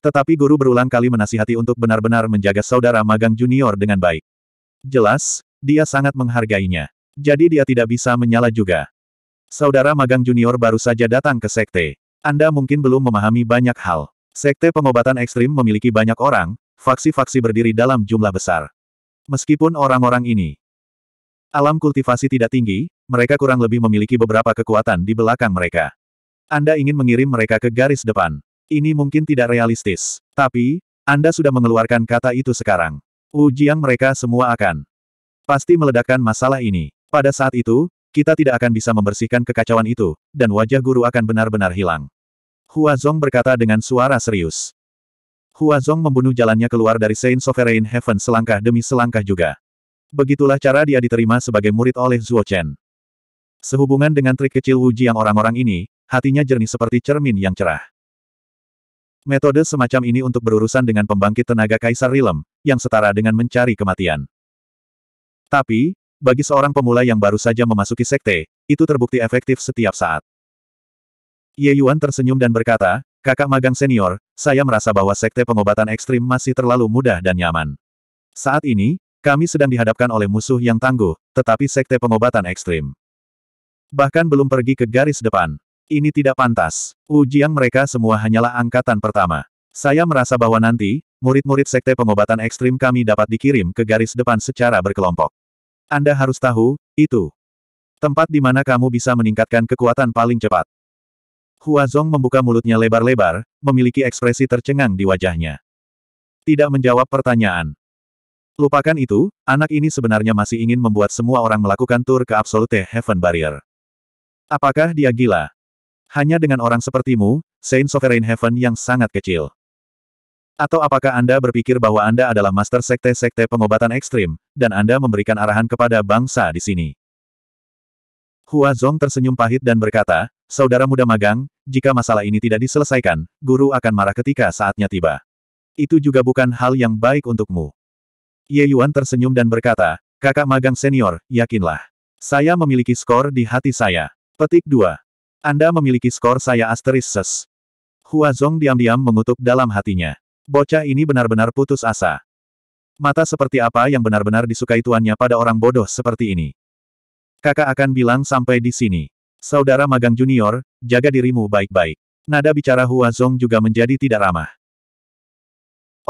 S1: Tetapi guru berulang kali menasihati untuk benar-benar menjaga saudara magang junior dengan baik. Jelas, dia sangat menghargainya. Jadi dia tidak bisa menyala juga. Saudara magang junior baru saja datang ke sekte. Anda mungkin belum memahami banyak hal. Sekte pengobatan ekstrim memiliki banyak orang, faksi-faksi berdiri dalam jumlah besar. Meskipun orang-orang ini alam kultivasi tidak tinggi, mereka kurang lebih memiliki beberapa kekuatan di belakang mereka. Anda ingin mengirim mereka ke garis depan. Ini mungkin tidak realistis. Tapi, Anda sudah mengeluarkan kata itu sekarang. Ujian mereka semua akan pasti meledakkan masalah ini. Pada saat itu, kita tidak akan bisa membersihkan kekacauan itu, dan wajah guru akan benar-benar hilang. Hua Zong berkata dengan suara serius. Hua Zong membunuh jalannya keluar dari Saint Sovereign Heaven selangkah demi selangkah juga. Begitulah cara dia diterima sebagai murid oleh Zuo Chen. Sehubungan dengan trik kecil Wuji yang orang-orang ini, hatinya jernih seperti cermin yang cerah. Metode semacam ini untuk berurusan dengan pembangkit tenaga Kaisar Rilem, yang setara dengan mencari kematian. Tapi, bagi seorang pemula yang baru saja memasuki sekte, itu terbukti efektif setiap saat. Ye Yuan tersenyum dan berkata, kakak magang senior, saya merasa bahwa sekte pengobatan ekstrim masih terlalu mudah dan nyaman. Saat ini, kami sedang dihadapkan oleh musuh yang tangguh, tetapi sekte pengobatan ekstrim. Bahkan belum pergi ke garis depan. Ini tidak pantas. Ujian mereka semua hanyalah angkatan pertama. Saya merasa bahwa nanti, murid-murid sekte pengobatan ekstrim kami dapat dikirim ke garis depan secara berkelompok. Anda harus tahu, itu. Tempat di mana kamu bisa meningkatkan kekuatan paling cepat. Hua Zong membuka mulutnya lebar-lebar, memiliki ekspresi tercengang di wajahnya. Tidak menjawab pertanyaan. Lupakan itu, anak ini sebenarnya masih ingin membuat semua orang melakukan tur ke Absolute Heaven Barrier. Apakah dia gila? Hanya dengan orang sepertimu, Saint Sovereign Heaven yang sangat kecil. Atau apakah Anda berpikir bahwa Anda adalah master sekte-sekte pengobatan ekstrim, dan Anda memberikan arahan kepada bangsa di sini? Hua Zong tersenyum pahit dan berkata, Saudara muda magang, jika masalah ini tidak diselesaikan, guru akan marah ketika saatnya tiba. Itu juga bukan hal yang baik untukmu. Ye Yuan tersenyum dan berkata, Kakak magang senior, yakinlah. Saya memiliki skor di hati saya. Petik 2. Anda memiliki skor saya asteris ses. Hua Zong diam-diam mengutuk dalam hatinya. Bocah ini benar-benar putus asa. Mata seperti apa yang benar-benar disukai tuannya pada orang bodoh seperti ini. Kakak akan bilang sampai di sini. Saudara magang junior, jaga dirimu baik-baik. Nada bicara Hua Zong juga menjadi tidak ramah.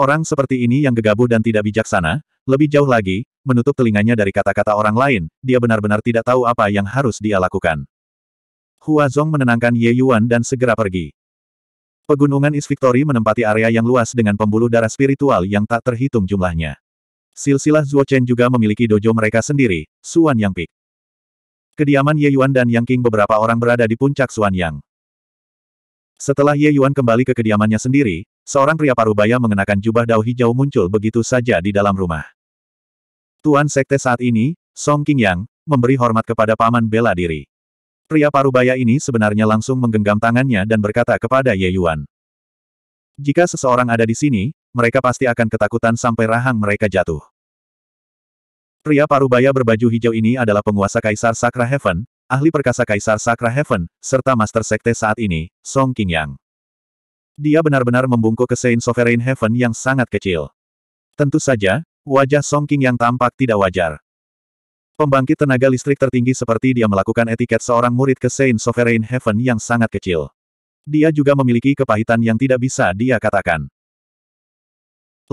S1: Orang seperti ini yang gegabah dan tidak bijaksana, lebih jauh lagi, menutup telinganya dari kata-kata orang lain, dia benar-benar tidak tahu apa yang harus dia lakukan. Hua Zong menenangkan Ye Yuan dan segera pergi. Pegunungan Is Victory menempati area yang luas dengan pembuluh darah spiritual yang tak terhitung jumlahnya. Silsilah Zuochen juga memiliki dojo mereka sendiri, Suan Yang Peak. Kediaman Ye Yuan dan Yang King beberapa orang berada di puncak Suan Yang. Setelah Ye Yuan kembali ke kediamannya sendiri, seorang pria parubaya mengenakan jubah dao hijau muncul begitu saja di dalam rumah. Tuan Sekte saat ini, Song King Yang, memberi hormat kepada paman bela diri. Pria parubaya ini sebenarnya langsung menggenggam tangannya dan berkata kepada Ye Yuan. Jika seseorang ada di sini, mereka pasti akan ketakutan sampai rahang mereka jatuh. Pria parubaya berbaju hijau ini adalah penguasa Kaisar Sakra Heaven, ahli perkasa Kaisar Sakra Heaven, serta Master Sekte saat ini, Song Qingyang. Dia benar-benar membungkuk ke Saint Sovereign Heaven yang sangat kecil. Tentu saja, wajah Song Qingyang tampak tidak wajar. Pembangkit tenaga listrik tertinggi seperti dia melakukan etiket seorang murid ke Saint Sovereign Heaven yang sangat kecil. Dia juga memiliki kepahitan yang tidak bisa dia katakan.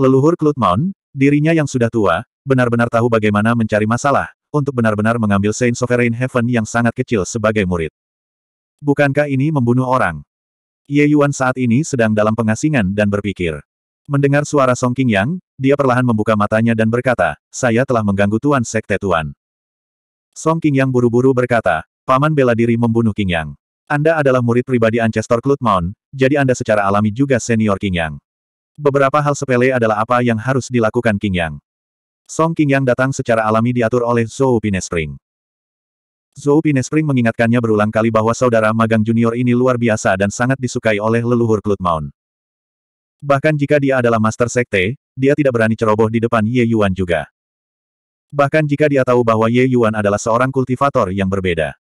S1: Leluhur Cloudmount, dirinya yang sudah tua, benar-benar tahu bagaimana mencari masalah, untuk benar-benar mengambil Saint Sovereign Heaven yang sangat kecil sebagai murid. Bukankah ini membunuh orang? Ye Yuan saat ini sedang dalam pengasingan dan berpikir. Mendengar suara Song King Yang, dia perlahan membuka matanya dan berkata, saya telah mengganggu Tuan Sekte Tuan. Song King Yang buru-buru berkata, Paman bela diri membunuh King Yang. Anda adalah murid pribadi Ancestor Clutmon, jadi Anda secara alami juga senior King Yang. Beberapa hal sepele adalah apa yang harus dilakukan King Yang. Song King Yang datang secara alami diatur oleh Zhou Pinespring. Zhou Pinespring mengingatkannya berulang kali bahwa saudara magang junior ini luar biasa dan sangat disukai oleh leluhur Clutmon. Bahkan jika dia adalah master sekte, dia tidak berani ceroboh di depan Ye Yuan juga. Bahkan jika dia tahu bahwa Ye Yuan adalah seorang kultivator yang berbeda.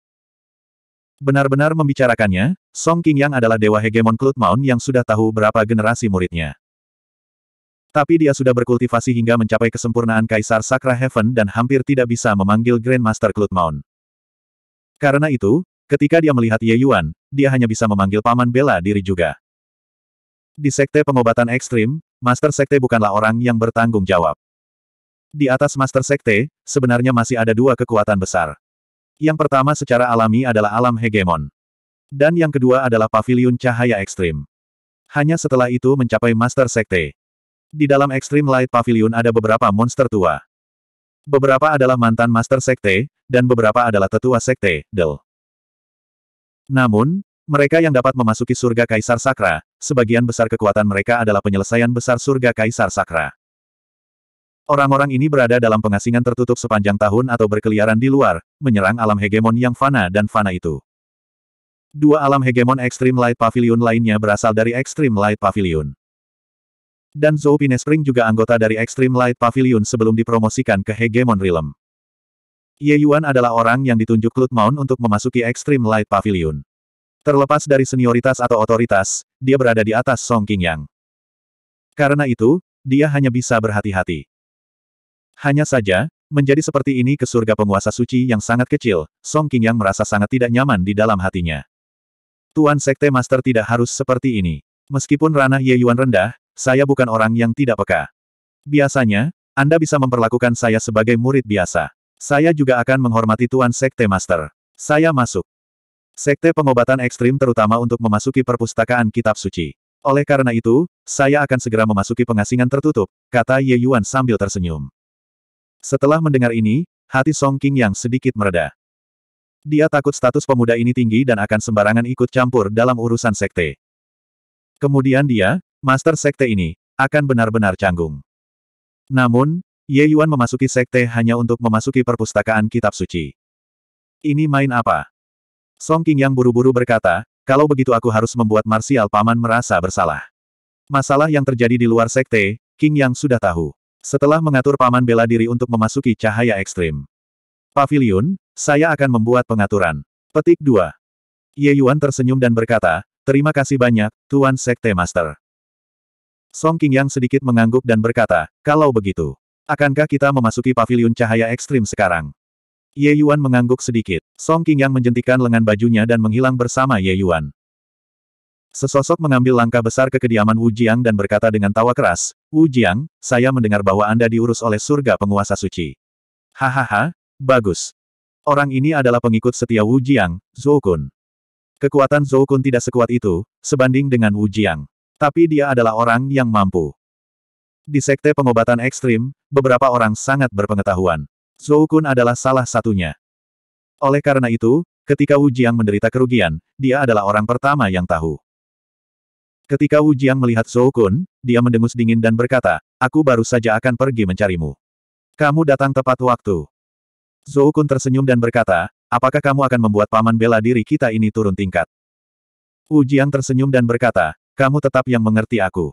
S1: Benar-benar membicarakannya, Song King Yang adalah dewa hegemon Cloud Mount yang sudah tahu berapa generasi muridnya. Tapi dia sudah berkultivasi hingga mencapai kesempurnaan Kaisar Sakra Heaven dan hampir tidak bisa memanggil Grandmaster Cloud Mount. Karena itu, ketika dia melihat Ye Yuan, dia hanya bisa memanggil paman bela diri juga. Di Sekte Pengobatan Ekstrim, Master Sekte bukanlah orang yang bertanggung jawab. Di atas Master Sekte, sebenarnya masih ada dua kekuatan besar. Yang pertama secara alami adalah alam hegemon. Dan yang kedua adalah pavilion cahaya ekstrim. Hanya setelah itu mencapai Master Sekte. Di dalam Ekstrim Light Pavilion ada beberapa monster tua. Beberapa adalah mantan Master Sekte, dan beberapa adalah tetua Sekte, Del. Namun, mereka yang dapat memasuki surga Kaisar Sakra, sebagian besar kekuatan mereka adalah penyelesaian besar surga Kaisar Sakra. Orang-orang ini berada dalam pengasingan tertutup sepanjang tahun atau berkeliaran di luar, menyerang alam hegemon yang fana dan fana itu. Dua alam hegemon Extreme Light Pavilion lainnya berasal dari Extreme Light Pavilion. Dan Zhou Pinespring juga anggota dari Extreme Light Pavilion sebelum dipromosikan ke Hegemon Realm. Ye Yuan adalah orang yang ditunjuk Clut Mount untuk memasuki Extreme Light Pavilion. Terlepas dari senioritas atau otoritas, dia berada di atas Song King Yang. Karena itu, dia hanya bisa berhati-hati. Hanya saja, menjadi seperti ini ke surga penguasa suci yang sangat kecil, Song yang merasa sangat tidak nyaman di dalam hatinya. Tuan Sekte Master tidak harus seperti ini. Meskipun ranah Ye Yuan rendah, saya bukan orang yang tidak peka. Biasanya, Anda bisa memperlakukan saya sebagai murid biasa. Saya juga akan menghormati Tuan Sekte Master. Saya masuk. Sekte pengobatan ekstrim terutama untuk memasuki perpustakaan kitab suci. Oleh karena itu, saya akan segera memasuki pengasingan tertutup, kata Ye Yuan sambil tersenyum. Setelah mendengar ini, hati Song King yang sedikit mereda. Dia takut status pemuda ini tinggi dan akan sembarangan ikut campur dalam urusan sekte. Kemudian dia, master sekte ini, akan benar-benar canggung. Namun, Ye Yuan memasuki sekte hanya untuk memasuki perpustakaan kitab suci. Ini main apa? Song King yang buru-buru berkata, kalau begitu aku harus membuat Marsial Paman merasa bersalah. Masalah yang terjadi di luar sekte, King yang sudah tahu. Setelah mengatur paman bela diri untuk memasuki cahaya ekstrim. Pavilion, saya akan membuat pengaturan. Petik 2. Ye Yuan tersenyum dan berkata, terima kasih banyak, Tuan Sekte Master. Song King Yang sedikit mengangguk dan berkata, kalau begitu, akankah kita memasuki pavilion cahaya ekstrim sekarang? Ye Yuan mengangguk sedikit. Song King Yang menjentikan lengan bajunya dan menghilang bersama Ye Yuan. Sesosok mengambil langkah besar ke kediaman Wu Jiang dan berkata dengan tawa keras, Wu Jiang, saya mendengar bahwa Anda diurus oleh surga penguasa suci. Hahaha, bagus. Orang ini adalah pengikut setia Wu Jiang, Zhou Kun. Kekuatan Zhou Kun tidak sekuat itu, sebanding dengan Wu Jiang. Tapi dia adalah orang yang mampu. Di sekte pengobatan ekstrim, beberapa orang sangat berpengetahuan. Zhou Kun adalah salah satunya. Oleh karena itu, ketika Wu Jiang menderita kerugian, dia adalah orang pertama yang tahu. Ketika Wu Jiang melihat Zhou Kun, dia mendengus dingin dan berkata, aku baru saja akan pergi mencarimu. Kamu datang tepat waktu. Zhou Kun tersenyum dan berkata, apakah kamu akan membuat paman bela diri kita ini turun tingkat? Wu Jiang tersenyum dan berkata, kamu tetap yang mengerti aku.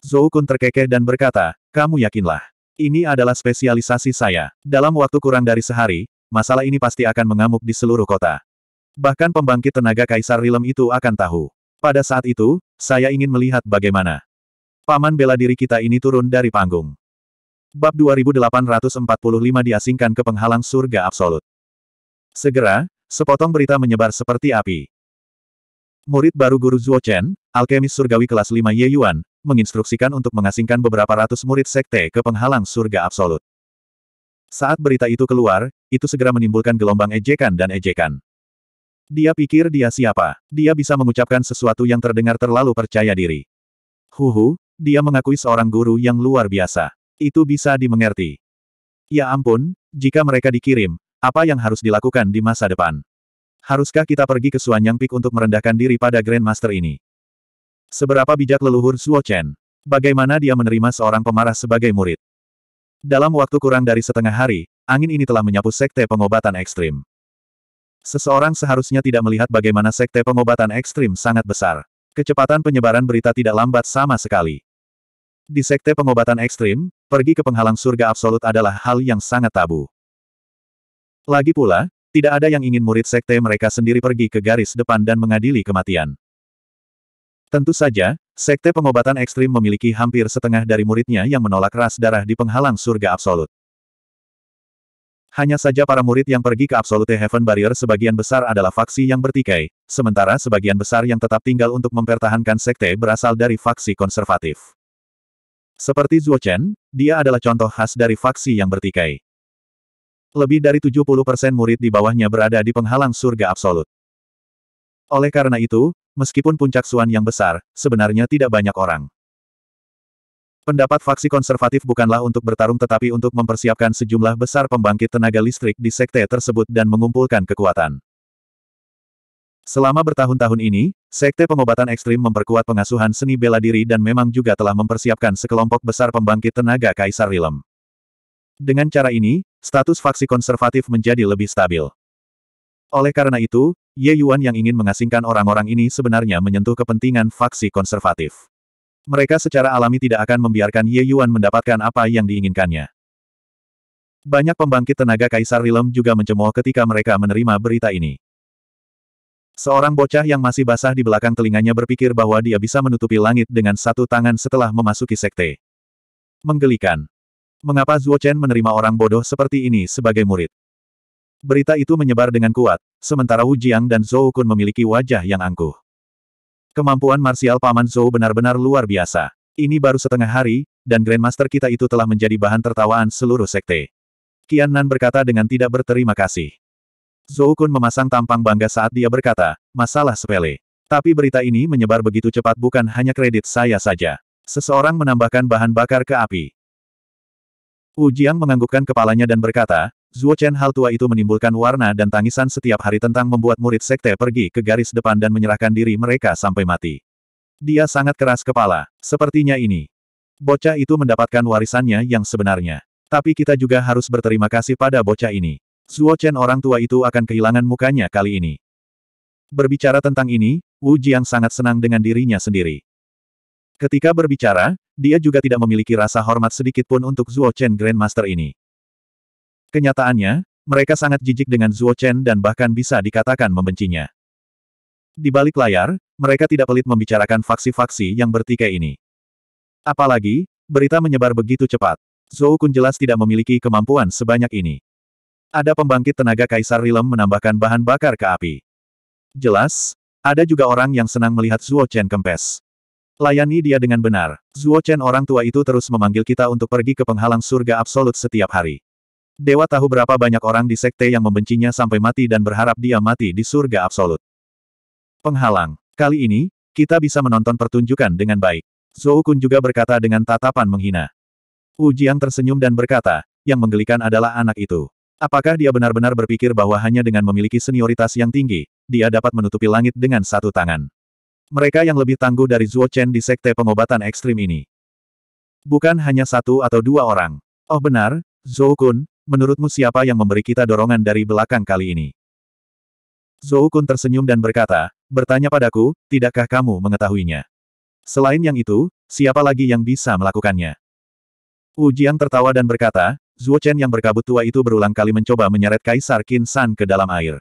S1: Zhou Kun terkekeh dan berkata, kamu yakinlah. Ini adalah spesialisasi saya. Dalam waktu kurang dari sehari, masalah ini pasti akan mengamuk di seluruh kota. Bahkan pembangkit tenaga Kaisar Rilem itu akan tahu. Pada saat itu, saya ingin melihat bagaimana paman bela diri kita ini turun dari panggung. Bab 2845 diasingkan ke penghalang surga absolut. Segera, sepotong berita menyebar seperti api. Murid baru guru Zuo Chen, alkemis surgawi kelas 5 Ye Yuan, menginstruksikan untuk mengasingkan beberapa ratus murid sekte ke penghalang surga absolut. Saat berita itu keluar, itu segera menimbulkan gelombang ejekan dan ejekan. Dia pikir dia siapa. Dia bisa mengucapkan sesuatu yang terdengar terlalu percaya diri. Huhu, dia mengakui seorang guru yang luar biasa. Itu bisa dimengerti. Ya ampun, jika mereka dikirim, apa yang harus dilakukan di masa depan? Haruskah kita pergi ke Suanyang Peak untuk merendahkan diri pada Grandmaster ini? Seberapa bijak leluhur Suo Chen? Bagaimana dia menerima seorang pemarah sebagai murid? Dalam waktu kurang dari setengah hari, angin ini telah menyapu sekte pengobatan ekstrim. Seseorang seharusnya tidak melihat bagaimana sekte pengobatan ekstrim sangat besar. Kecepatan penyebaran berita tidak lambat sama sekali. Di sekte pengobatan ekstrim, pergi ke penghalang surga absolut adalah hal yang sangat tabu. Lagi pula, tidak ada yang ingin murid sekte mereka sendiri pergi ke garis depan dan mengadili kematian. Tentu saja, sekte pengobatan ekstrim memiliki hampir setengah dari muridnya yang menolak ras darah di penghalang surga absolut. Hanya saja para murid yang pergi ke Absolute Heaven Barrier sebagian besar adalah faksi yang bertikai, sementara sebagian besar yang tetap tinggal untuk mempertahankan sekte berasal dari faksi konservatif. Seperti Zhuo Chen, dia adalah contoh khas dari faksi yang bertikai. Lebih dari 70% murid di bawahnya berada di penghalang surga absolut. Oleh karena itu, meskipun puncak Suan yang besar, sebenarnya tidak banyak orang. Pendapat faksi konservatif bukanlah untuk bertarung tetapi untuk mempersiapkan sejumlah besar pembangkit tenaga listrik di sekte tersebut dan mengumpulkan kekuatan. Selama bertahun-tahun ini, sekte pengobatan ekstrim memperkuat pengasuhan seni bela diri dan memang juga telah mempersiapkan sekelompok besar pembangkit tenaga Kaisar Rilem. Dengan cara ini, status faksi konservatif menjadi lebih stabil. Oleh karena itu, Ye Yuan yang ingin mengasingkan orang-orang ini sebenarnya menyentuh kepentingan faksi konservatif. Mereka secara alami tidak akan membiarkan Ye Yuan mendapatkan apa yang diinginkannya. Banyak pembangkit tenaga Kaisar Rilem juga mencemooh ketika mereka menerima berita ini. Seorang bocah yang masih basah di belakang telinganya berpikir bahwa dia bisa menutupi langit dengan satu tangan setelah memasuki sekte. Menggelikan. Mengapa Zuo Chen menerima orang bodoh seperti ini sebagai murid? Berita itu menyebar dengan kuat, sementara Wu Jiang dan Zhou Kun memiliki wajah yang angkuh. Kemampuan marsial Paman Zhou benar-benar luar biasa. Ini baru setengah hari, dan Grandmaster kita itu telah menjadi bahan tertawaan seluruh sekte. Qian Nan berkata dengan tidak berterima kasih. Zhou Kun memasang tampang bangga saat dia berkata, masalah sepele. Tapi berita ini menyebar begitu cepat bukan hanya kredit saya saja. Seseorang menambahkan bahan bakar ke api. Wu Jiang menganggukkan kepalanya dan berkata, Zuo Chen hal tua itu menimbulkan warna dan tangisan setiap hari tentang membuat murid sekte pergi ke garis depan dan menyerahkan diri mereka sampai mati. Dia sangat keras kepala, sepertinya ini. Bocah itu mendapatkan warisannya yang sebenarnya. Tapi kita juga harus berterima kasih pada bocah ini. Zuo Chen orang tua itu akan kehilangan mukanya kali ini. Berbicara tentang ini, Wu Jiang sangat senang dengan dirinya sendiri. Ketika berbicara, dia juga tidak memiliki rasa hormat sedikit pun untuk Zuo Chen Grandmaster ini. Kenyataannya, mereka sangat jijik dengan Zuo Chen dan bahkan bisa dikatakan membencinya. Di balik layar, mereka tidak pelit membicarakan faksi-faksi yang bertikai ini. Apalagi, berita menyebar begitu cepat. Zhou Kun jelas tidak memiliki kemampuan sebanyak ini. Ada pembangkit tenaga Kaisar Rilem menambahkan bahan bakar ke api. Jelas, ada juga orang yang senang melihat Zuo Chen kempes. Layani dia dengan benar. Zuo Chen orang tua itu terus memanggil kita untuk pergi ke penghalang surga absolut setiap hari. Dewa tahu berapa banyak orang di sekte yang membencinya sampai mati dan berharap dia mati di surga absolut. Penghalang. Kali ini, kita bisa menonton pertunjukan dengan baik. Zhou Kun juga berkata dengan tatapan menghina. Wu Jiang tersenyum dan berkata, yang menggelikan adalah anak itu. Apakah dia benar-benar berpikir bahwa hanya dengan memiliki senioritas yang tinggi, dia dapat menutupi langit dengan satu tangan? Mereka yang lebih tangguh dari Zuo Chen di sekte pengobatan ekstrim ini. Bukan hanya satu atau dua orang. Oh benar, Zhou Kun, menurutmu siapa yang memberi kita dorongan dari belakang kali ini? Zhou Kun tersenyum dan berkata, bertanya padaku, tidakkah kamu mengetahuinya? Selain yang itu, siapa lagi yang bisa melakukannya? Wu Jiang tertawa dan berkata, Zuo Chen yang berkabut tua itu berulang kali mencoba menyeret Kaisar Qin San ke dalam air.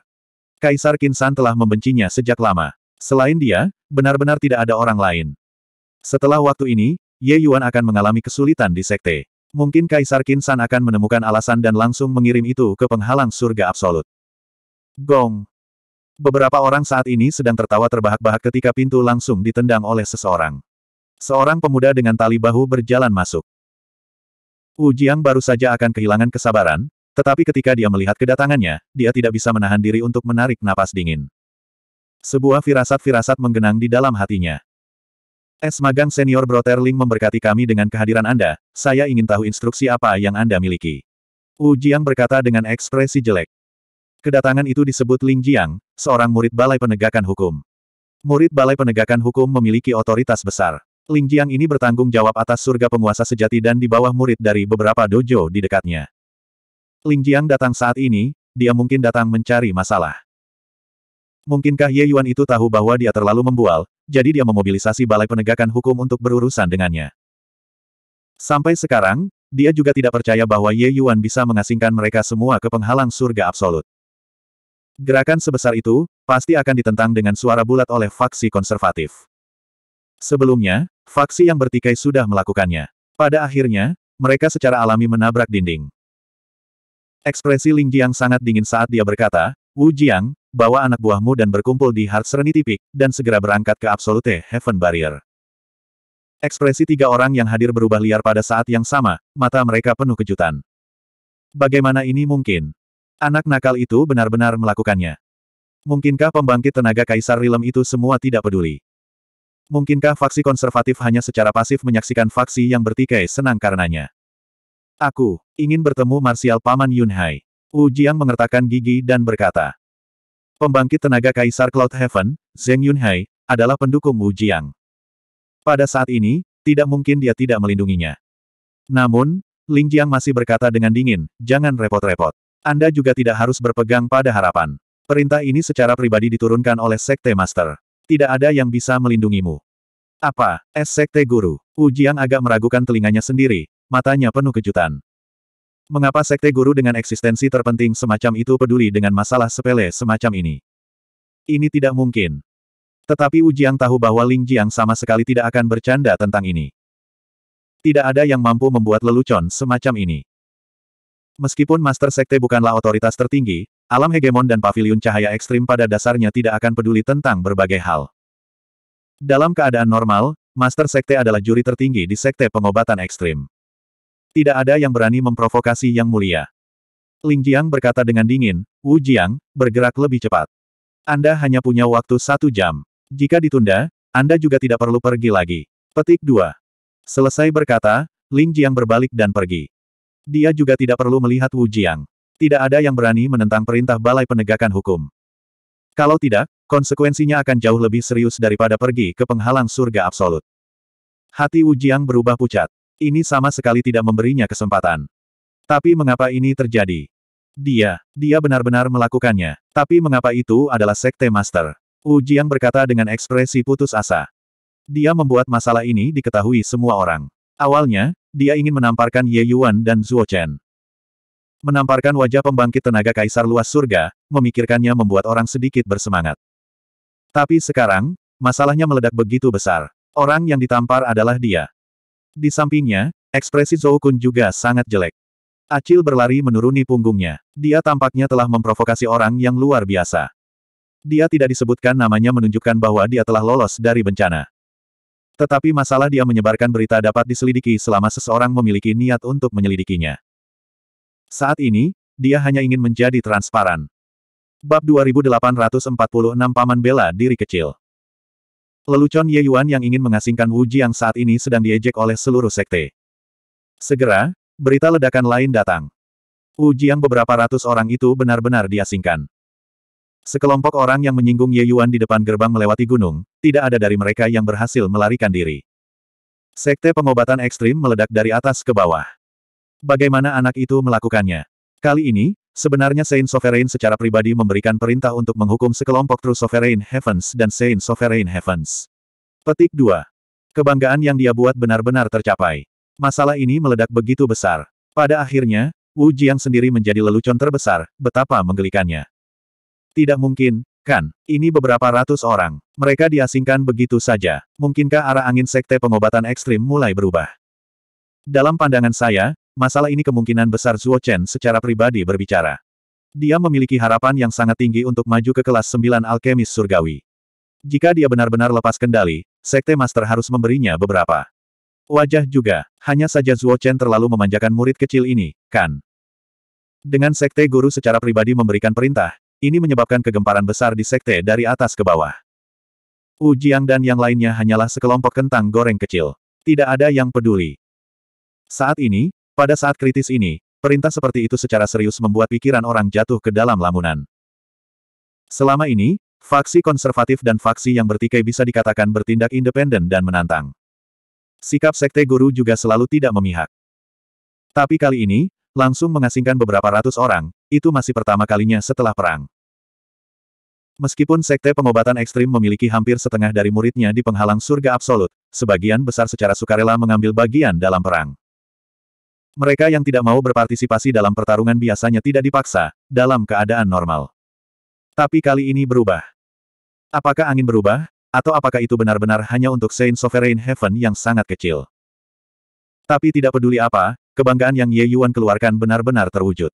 S1: Kaisar Qin San telah membencinya sejak lama. Selain dia, benar-benar tidak ada orang lain. Setelah waktu ini, Ye Yuan akan mengalami kesulitan di sekte. Mungkin Kaisar Kinsan akan menemukan alasan dan langsung mengirim itu ke penghalang surga absolut. Gong. Beberapa orang saat ini sedang tertawa terbahak-bahak ketika pintu langsung ditendang oleh seseorang. Seorang pemuda dengan tali bahu berjalan masuk. Ujiang baru saja akan kehilangan kesabaran, tetapi ketika dia melihat kedatangannya, dia tidak bisa menahan diri untuk menarik napas dingin. Sebuah firasat-firasat menggenang di dalam hatinya. Es Magang Senior Broterling memberkati kami dengan kehadiran Anda, saya ingin tahu instruksi apa yang Anda miliki. Wu Jiang berkata dengan ekspresi jelek. Kedatangan itu disebut Ling Jiang, seorang murid Balai Penegakan Hukum. Murid Balai Penegakan Hukum memiliki otoritas besar. Ling Jiang ini bertanggung jawab atas surga penguasa sejati dan di bawah murid dari beberapa dojo di dekatnya. Ling Jiang datang saat ini, dia mungkin datang mencari masalah. Mungkinkah Ye Yuan itu tahu bahwa dia terlalu membual, jadi dia memobilisasi Balai Penegakan Hukum untuk berurusan dengannya. Sampai sekarang, dia juga tidak percaya bahwa Ye Yuan bisa mengasingkan mereka semua ke penghalang surga absolut. Gerakan sebesar itu, pasti akan ditentang dengan suara bulat oleh faksi konservatif. Sebelumnya, faksi yang bertikai sudah melakukannya. Pada akhirnya, mereka secara alami menabrak dinding. Ekspresi Ling Jiang sangat dingin saat dia berkata, Wu Jiang, bawa anak buahmu dan berkumpul di Heart Serenity Peak, dan segera berangkat ke Absolute Heaven Barrier. Ekspresi tiga orang yang hadir berubah liar pada saat yang sama, mata mereka penuh kejutan. Bagaimana ini mungkin? Anak nakal itu benar-benar melakukannya. Mungkinkah pembangkit tenaga kaisar Rilem itu semua tidak peduli? Mungkinkah faksi konservatif hanya secara pasif menyaksikan faksi yang bertikai senang karenanya? Aku ingin bertemu Marsial Paman Yunhai. Wu mengertakkan gigi dan berkata, Pembangkit tenaga Kaisar Cloud Heaven, Zheng Yunhai, adalah pendukung Wu Jiang. Pada saat ini, tidak mungkin dia tidak melindunginya. Namun, Ling Jiang masih berkata dengan dingin, jangan repot-repot. Anda juga tidak harus berpegang pada harapan. Perintah ini secara pribadi diturunkan oleh Sekte Master. Tidak ada yang bisa melindungimu. Apa? Es Sekte Guru. Wu Jiang agak meragukan telinganya sendiri, matanya penuh kejutan. Mengapa sekte guru dengan eksistensi terpenting semacam itu peduli dengan masalah sepele semacam ini? Ini tidak mungkin. Tetapi Ujiang tahu bahwa Ling Jiang sama sekali tidak akan bercanda tentang ini. Tidak ada yang mampu membuat lelucon semacam ini. Meskipun Master Sekte bukanlah otoritas tertinggi, alam hegemon dan pavilion cahaya ekstrim pada dasarnya tidak akan peduli tentang berbagai hal. Dalam keadaan normal, Master Sekte adalah juri tertinggi di Sekte Pengobatan Ekstrim. Tidak ada yang berani memprovokasi Yang Mulia. Ling Jiang berkata dengan dingin, Wu Jiang, bergerak lebih cepat. Anda hanya punya waktu satu jam. Jika ditunda, Anda juga tidak perlu pergi lagi. Petik 2. Selesai berkata, Ling Jiang berbalik dan pergi. Dia juga tidak perlu melihat Wu Jiang. Tidak ada yang berani menentang perintah Balai Penegakan Hukum. Kalau tidak, konsekuensinya akan jauh lebih serius daripada pergi ke penghalang surga absolut. Hati Wu Jiang berubah pucat. Ini sama sekali tidak memberinya kesempatan. Tapi mengapa ini terjadi? Dia, dia benar-benar melakukannya. Tapi mengapa itu adalah Sekte Master? Wu Jiang berkata dengan ekspresi putus asa. Dia membuat masalah ini diketahui semua orang. Awalnya, dia ingin menamparkan Ye Yuan dan Zuo Chen. Menamparkan wajah pembangkit tenaga kaisar luas surga, memikirkannya membuat orang sedikit bersemangat. Tapi sekarang, masalahnya meledak begitu besar. Orang yang ditampar adalah dia. Di sampingnya, ekspresi Zhou Kun juga sangat jelek. Acil berlari menuruni punggungnya. Dia tampaknya telah memprovokasi orang yang luar biasa. Dia tidak disebutkan namanya menunjukkan bahwa dia telah lolos dari bencana. Tetapi masalah dia menyebarkan berita dapat diselidiki selama seseorang memiliki niat untuk menyelidikinya. Saat ini, dia hanya ingin menjadi transparan. Bab 2846 Paman Bela Diri Kecil Lelucon Ye Yuan yang ingin mengasingkan Wu Jiang saat ini sedang diejek oleh seluruh sekte. Segera, berita ledakan lain datang. Wu Jiang beberapa ratus orang itu benar-benar diasingkan. Sekelompok orang yang menyinggung Ye Yuan di depan gerbang melewati gunung, tidak ada dari mereka yang berhasil melarikan diri. Sekte pengobatan ekstrim meledak dari atas ke bawah. Bagaimana anak itu melakukannya? Kali ini, Sebenarnya Saint Sovereign secara pribadi memberikan perintah untuk menghukum sekelompok True Sovereign Heavens dan Saint Sovereign Heavens. Petik 2. Kebanggaan yang dia buat benar-benar tercapai. Masalah ini meledak begitu besar. Pada akhirnya, Wu Jiang sendiri menjadi lelucon terbesar, betapa menggelikannya. Tidak mungkin, kan? Ini beberapa ratus orang. Mereka diasingkan begitu saja. Mungkinkah arah angin sekte pengobatan ekstrim mulai berubah? Dalam pandangan saya, Masalah ini kemungkinan besar Zuo Chen secara pribadi berbicara. Dia memiliki harapan yang sangat tinggi untuk maju ke kelas 9 alkemis surgawi. Jika dia benar-benar lepas kendali, Sekte Master harus memberinya beberapa wajah juga. Hanya saja Zuo Chen terlalu memanjakan murid kecil ini, kan? Dengan Sekte Guru secara pribadi memberikan perintah, ini menyebabkan kegemparan besar di Sekte dari atas ke bawah. Wu Jiang dan yang lainnya hanyalah sekelompok kentang goreng kecil. Tidak ada yang peduli. Saat ini, pada saat kritis ini, perintah seperti itu secara serius membuat pikiran orang jatuh ke dalam lamunan. Selama ini, faksi konservatif dan faksi yang bertikai bisa dikatakan bertindak independen dan menantang. Sikap sekte guru juga selalu tidak memihak. Tapi kali ini, langsung mengasingkan beberapa ratus orang, itu masih pertama kalinya setelah perang. Meskipun sekte pengobatan ekstrim memiliki hampir setengah dari muridnya di penghalang surga absolut, sebagian besar secara sukarela mengambil bagian dalam perang. Mereka yang tidak mau berpartisipasi dalam pertarungan biasanya tidak dipaksa, dalam keadaan normal. Tapi kali ini berubah. Apakah angin berubah, atau apakah itu benar-benar hanya untuk Saint Sovereign Heaven yang sangat kecil? Tapi tidak peduli apa, kebanggaan yang Ye Yuan keluarkan benar-benar terwujud.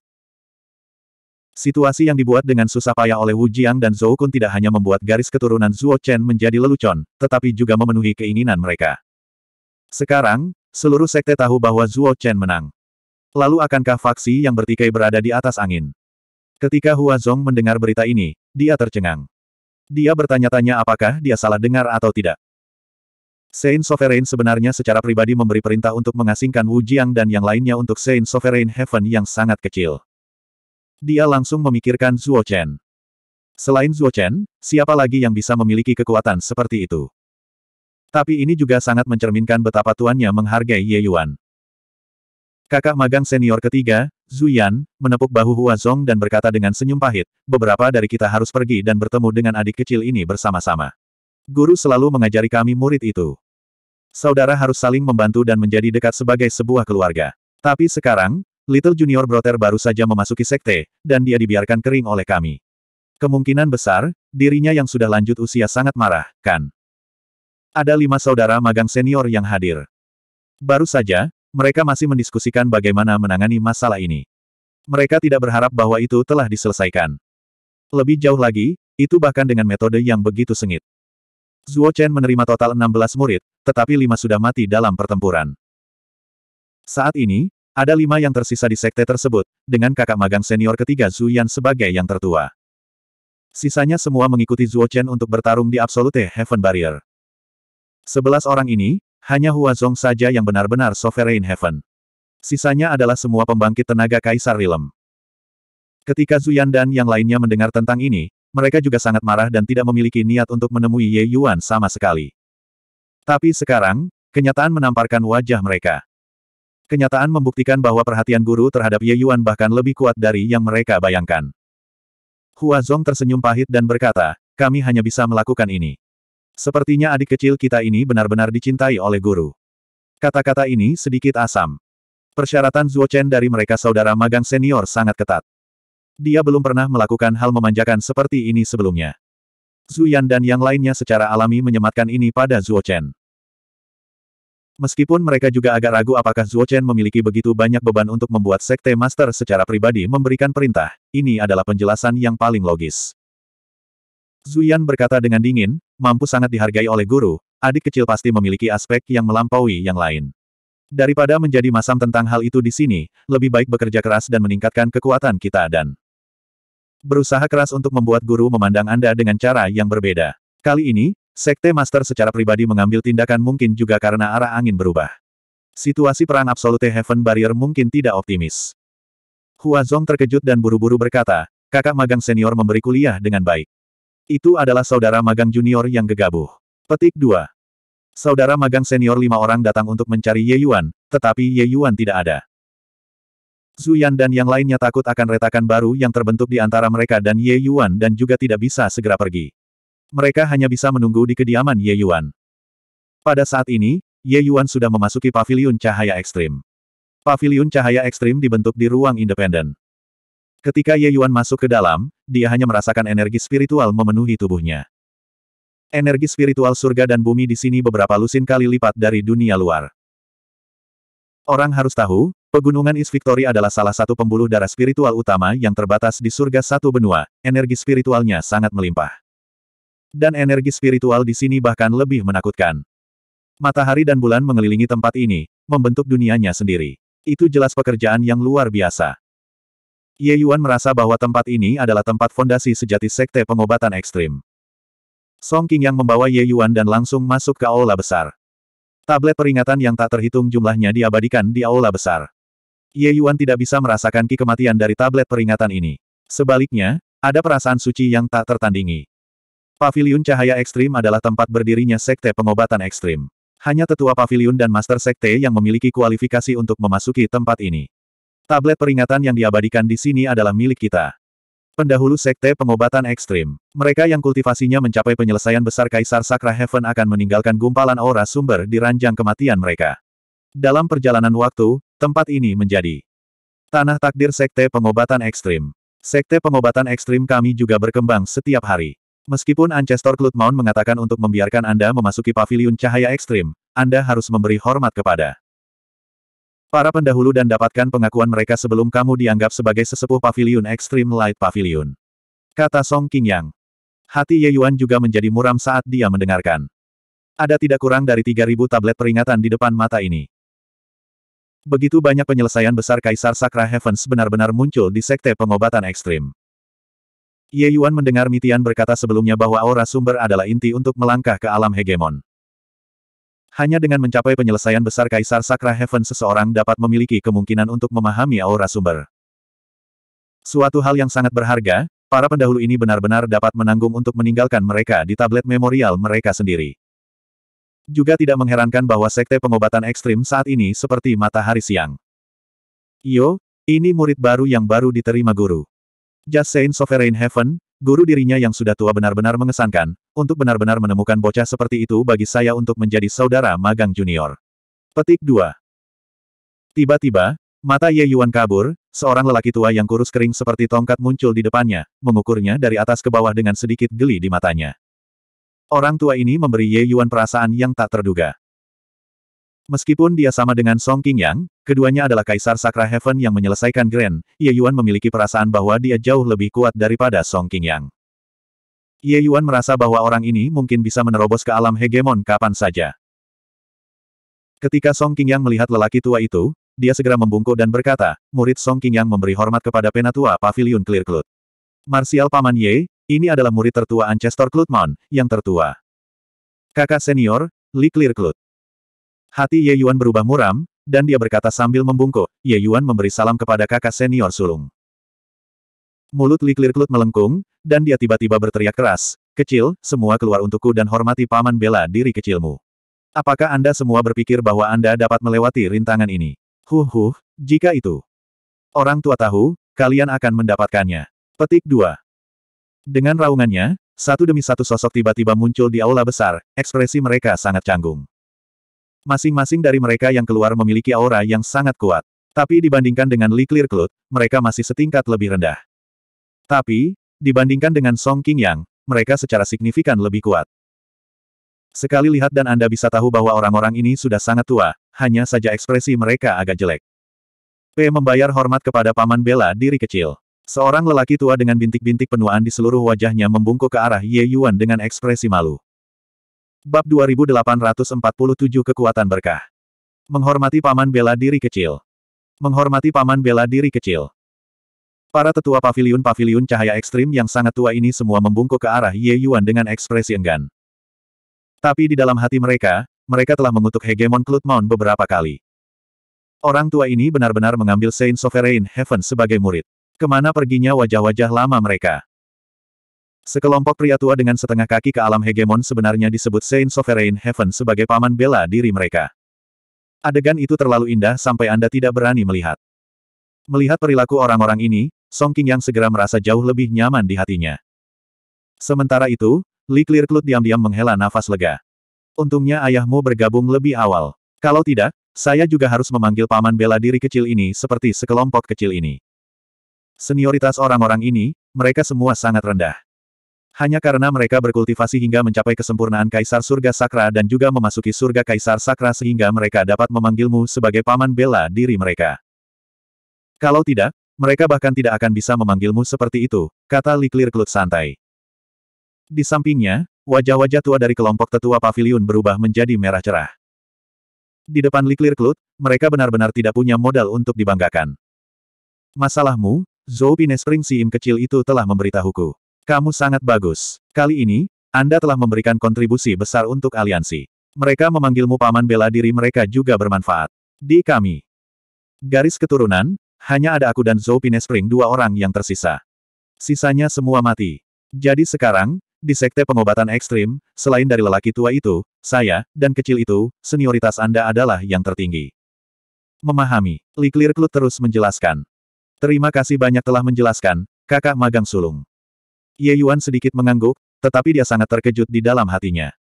S1: Situasi yang dibuat dengan susah payah oleh Wu Jiang dan Zhou Kun tidak hanya membuat garis keturunan Zhuo Chen menjadi lelucon, tetapi juga memenuhi keinginan mereka. Sekarang, seluruh sekte tahu bahwa Zuo Chen menang. Lalu akankah faksi yang bertikai berada di atas angin? Ketika Hua Zong mendengar berita ini, dia tercengang. Dia bertanya-tanya apakah dia salah dengar atau tidak. Saint Sovereign sebenarnya secara pribadi memberi perintah untuk mengasingkan Wu Jiang dan yang lainnya untuk Saint Sovereign Heaven yang sangat kecil. Dia langsung memikirkan Zuo Chen. Selain Zuo Chen, siapa lagi yang bisa memiliki kekuatan seperti itu? Tapi ini juga sangat mencerminkan betapa tuannya menghargai Ye Yuan. Kakak magang senior ketiga, Zhu Yan, menepuk bahu Hua dan berkata dengan senyum pahit, beberapa dari kita harus pergi dan bertemu dengan adik kecil ini bersama-sama. Guru selalu mengajari kami murid itu. Saudara harus saling membantu dan menjadi dekat sebagai sebuah keluarga. Tapi sekarang, Little Junior Brother baru saja memasuki sekte, dan dia dibiarkan kering oleh kami. Kemungkinan besar, dirinya yang sudah lanjut usia sangat marah, kan? ada lima saudara magang senior yang hadir. Baru saja, mereka masih mendiskusikan bagaimana menangani masalah ini. Mereka tidak berharap bahwa itu telah diselesaikan. Lebih jauh lagi, itu bahkan dengan metode yang begitu sengit. Zuo Chen menerima total 16 murid, tetapi lima sudah mati dalam pertempuran. Saat ini, ada lima yang tersisa di sekte tersebut, dengan kakak magang senior ketiga Zhu Yan sebagai yang tertua. Sisanya semua mengikuti Zuo Chen untuk bertarung di Absolute Heaven Barrier. Sebelas orang ini, hanya Huazong saja yang benar-benar Sovereign Heaven. Sisanya adalah semua pembangkit tenaga Kaisar Rilem. Ketika Zuyan dan yang lainnya mendengar tentang ini, mereka juga sangat marah dan tidak memiliki niat untuk menemui Ye Yuan sama sekali. Tapi sekarang, kenyataan menamparkan wajah mereka. Kenyataan membuktikan bahwa perhatian guru terhadap Ye Yuan bahkan lebih kuat dari yang mereka bayangkan. Hua Zong tersenyum pahit dan berkata, kami hanya bisa melakukan ini. Sepertinya adik kecil kita ini benar-benar dicintai oleh guru. Kata-kata ini sedikit asam. Persyaratan Zuo Chen dari mereka saudara magang senior sangat ketat. Dia belum pernah melakukan hal memanjakan seperti ini sebelumnya. Zhu Yan dan yang lainnya secara alami menyematkan ini pada Zuo Chen. Meskipun mereka juga agak ragu apakah Zuo Chen memiliki begitu banyak beban untuk membuat Sekte Master secara pribadi memberikan perintah, ini adalah penjelasan yang paling logis. Zuyan berkata dengan dingin, mampu sangat dihargai oleh guru, adik kecil pasti memiliki aspek yang melampaui yang lain. Daripada menjadi masam tentang hal itu di sini, lebih baik bekerja keras dan meningkatkan kekuatan kita dan berusaha keras untuk membuat guru memandang Anda dengan cara yang berbeda. Kali ini, Sekte Master secara pribadi mengambil tindakan mungkin juga karena arah angin berubah. Situasi perang Absolute Heaven Barrier mungkin tidak optimis. Hua Zong terkejut dan buru-buru berkata, kakak magang senior memberi kuliah dengan baik. Itu adalah saudara magang junior yang gegabah. Petik 2. Saudara magang senior lima orang datang untuk mencari Ye Yuan, tetapi Ye Yuan tidak ada. Zhu Yan dan yang lainnya takut akan retakan baru yang terbentuk di antara mereka dan Ye Yuan dan juga tidak bisa segera pergi. Mereka hanya bisa menunggu di kediaman Ye Yuan. Pada saat ini, Ye Yuan sudah memasuki paviliun cahaya ekstrim. Paviliun cahaya ekstrim dibentuk di ruang independen. Ketika Ye Yuan masuk ke dalam, dia hanya merasakan energi spiritual memenuhi tubuhnya. Energi spiritual surga dan bumi di sini beberapa lusin kali lipat dari dunia luar. Orang harus tahu, Pegunungan East Victory adalah salah satu pembuluh darah spiritual utama yang terbatas di surga satu benua, energi spiritualnya sangat melimpah. Dan energi spiritual di sini bahkan lebih menakutkan. Matahari dan bulan mengelilingi tempat ini, membentuk dunianya sendiri. Itu jelas pekerjaan yang luar biasa. Ye Yuan merasa bahwa tempat ini adalah tempat fondasi sejati sekte pengobatan ekstrim. Song King yang membawa Ye Yuan dan langsung masuk ke aula besar. Tablet peringatan yang tak terhitung jumlahnya diabadikan di aula besar. Ye Yuan tidak bisa merasakan ki kematian dari tablet peringatan ini. Sebaliknya, ada perasaan suci yang tak tertandingi. Paviliun Cahaya Ekstrim adalah tempat berdirinya sekte pengobatan ekstrim. Hanya tetua paviliun dan master sekte yang memiliki kualifikasi untuk memasuki tempat ini. Tablet peringatan yang diabadikan di sini adalah milik kita. Pendahulu Sekte Pengobatan Ekstrim. Mereka yang kultivasinya mencapai penyelesaian besar Kaisar Sakra Heaven akan meninggalkan gumpalan aura sumber di ranjang kematian mereka. Dalam perjalanan waktu, tempat ini menjadi Tanah Takdir Sekte Pengobatan Ekstrim. Sekte Pengobatan Ekstrim kami juga berkembang setiap hari. Meskipun Ancestor Cloud Mount mengatakan untuk membiarkan Anda memasuki Paviliun cahaya ekstrim, Anda harus memberi hormat kepada Para pendahulu dan dapatkan pengakuan mereka sebelum kamu dianggap sebagai sesepuh Pavilion Extreme Light Pavilion. Kata Song King Yang. Hati Ye Yuan juga menjadi muram saat dia mendengarkan. Ada tidak kurang dari 3.000 tablet peringatan di depan mata ini. Begitu banyak penyelesaian besar Kaisar Sakra Heavens benar-benar muncul di Sekte Pengobatan Ekstrim. Ye Yuan mendengar Mitian berkata sebelumnya bahwa aura sumber adalah inti untuk melangkah ke alam hegemon. Hanya dengan mencapai penyelesaian besar Kaisar Sakra Heaven seseorang dapat memiliki kemungkinan untuk memahami aura sumber. Suatu hal yang sangat berharga, para pendahulu ini benar-benar dapat menanggung untuk meninggalkan mereka di tablet memorial mereka sendiri. Juga tidak mengherankan bahwa sekte pengobatan ekstrim saat ini seperti matahari siang. Yo, ini murid baru yang baru diterima guru. Just Saint Sovereign Heaven, Guru dirinya yang sudah tua benar-benar mengesankan, untuk benar-benar menemukan bocah seperti itu bagi saya untuk menjadi saudara magang junior. Petik 2. Tiba-tiba, mata Ye Yuan kabur, seorang lelaki tua yang kurus kering seperti tongkat muncul di depannya, mengukurnya dari atas ke bawah dengan sedikit geli di matanya. Orang tua ini memberi Ye Yuan perasaan yang tak terduga. Meskipun dia sama dengan Song King Yang, keduanya adalah Kaisar Sakra Heaven yang menyelesaikan Grand, Ye Yuan memiliki perasaan bahwa dia jauh lebih kuat daripada Song Yang. Ye Yuan merasa bahwa orang ini mungkin bisa menerobos ke alam hegemon kapan saja. Ketika Song King Yang melihat lelaki tua itu, dia segera membungkuk dan berkata, murid Song King Yang memberi hormat kepada penatua Pavilion Clear Cloud. Marsial Paman Ye, ini adalah murid tertua Ancestor Clutmon, yang tertua. Kakak senior, Li Clear Cloud. Hati Ye Yuan berubah muram, dan dia berkata sambil membungkuk, Ye Yuan memberi salam kepada kakak senior sulung. Mulut Li Klirklut melengkung, dan dia tiba-tiba berteriak keras, Kecil, semua keluar untukku dan hormati paman bela diri kecilmu. Apakah Anda semua berpikir bahwa Anda dapat melewati rintangan ini? Huh huh, jika itu. Orang tua tahu, kalian akan mendapatkannya. Petik 2. Dengan raungannya, satu demi satu sosok tiba-tiba muncul di aula besar, ekspresi mereka sangat canggung. Masing-masing dari mereka yang keluar memiliki aura yang sangat kuat. Tapi dibandingkan dengan Li Clear Cloud, mereka masih setingkat lebih rendah. Tapi, dibandingkan dengan Song King Yang, mereka secara signifikan lebih kuat. Sekali lihat dan Anda bisa tahu bahwa orang-orang ini sudah sangat tua, hanya saja ekspresi mereka agak jelek. P membayar hormat kepada paman Bella diri kecil. Seorang lelaki tua dengan bintik-bintik penuaan di seluruh wajahnya membungkuk ke arah Ye Yuan dengan ekspresi malu. Bab 2847 Kekuatan Berkah Menghormati Paman Bela Diri Kecil Menghormati Paman Bela Diri Kecil Para tetua pavilion pavilion cahaya ekstrim yang sangat tua ini semua membungkuk ke arah Ye Yuan dengan ekspresi enggan. Tapi di dalam hati mereka, mereka telah mengutuk hegemon Cloud Mount beberapa kali. Orang tua ini benar-benar mengambil Saint Sovereign Heaven sebagai murid. Kemana perginya wajah-wajah lama mereka? Sekelompok pria tua dengan setengah kaki ke alam hegemon sebenarnya disebut Saint Sovereign Heaven sebagai paman bela diri mereka. Adegan itu terlalu indah sampai Anda tidak berani melihat. Melihat perilaku orang-orang ini, Song King yang segera merasa jauh lebih nyaman di hatinya. Sementara itu, Li Clearclut diam-diam menghela nafas lega. Untungnya ayahmu bergabung lebih awal. Kalau tidak, saya juga harus memanggil paman bela diri kecil ini seperti sekelompok kecil ini. Senioritas orang-orang ini, mereka semua sangat rendah. Hanya karena mereka berkultivasi hingga mencapai kesempurnaan Kaisar Surga Sakra dan juga memasuki Surga Kaisar Sakra sehingga mereka dapat memanggilmu sebagai paman bela diri mereka. Kalau tidak, mereka bahkan tidak akan bisa memanggilmu seperti itu, kata Liklir Klut santai. Di sampingnya, wajah-wajah tua dari kelompok tetua pavilion berubah menjadi merah cerah. Di depan Liklir Klut, mereka benar-benar tidak punya modal untuk dibanggakan. Masalahmu, Zhou Spring Si Im kecil itu telah memberitahuku. Kamu sangat bagus. Kali ini, Anda telah memberikan kontribusi besar untuk aliansi. Mereka memanggilmu paman bela diri mereka juga bermanfaat. Di kami. Garis keturunan, hanya ada aku dan Zhou Pinespring dua orang yang tersisa. Sisanya semua mati. Jadi sekarang, di sekte pengobatan ekstrim, selain dari lelaki tua itu, saya, dan kecil itu, senioritas Anda adalah yang tertinggi. Memahami, Li Klut terus menjelaskan. Terima kasih banyak telah menjelaskan, kakak magang sulung. Ye Yuan sedikit mengangguk, tetapi dia sangat terkejut di dalam hatinya.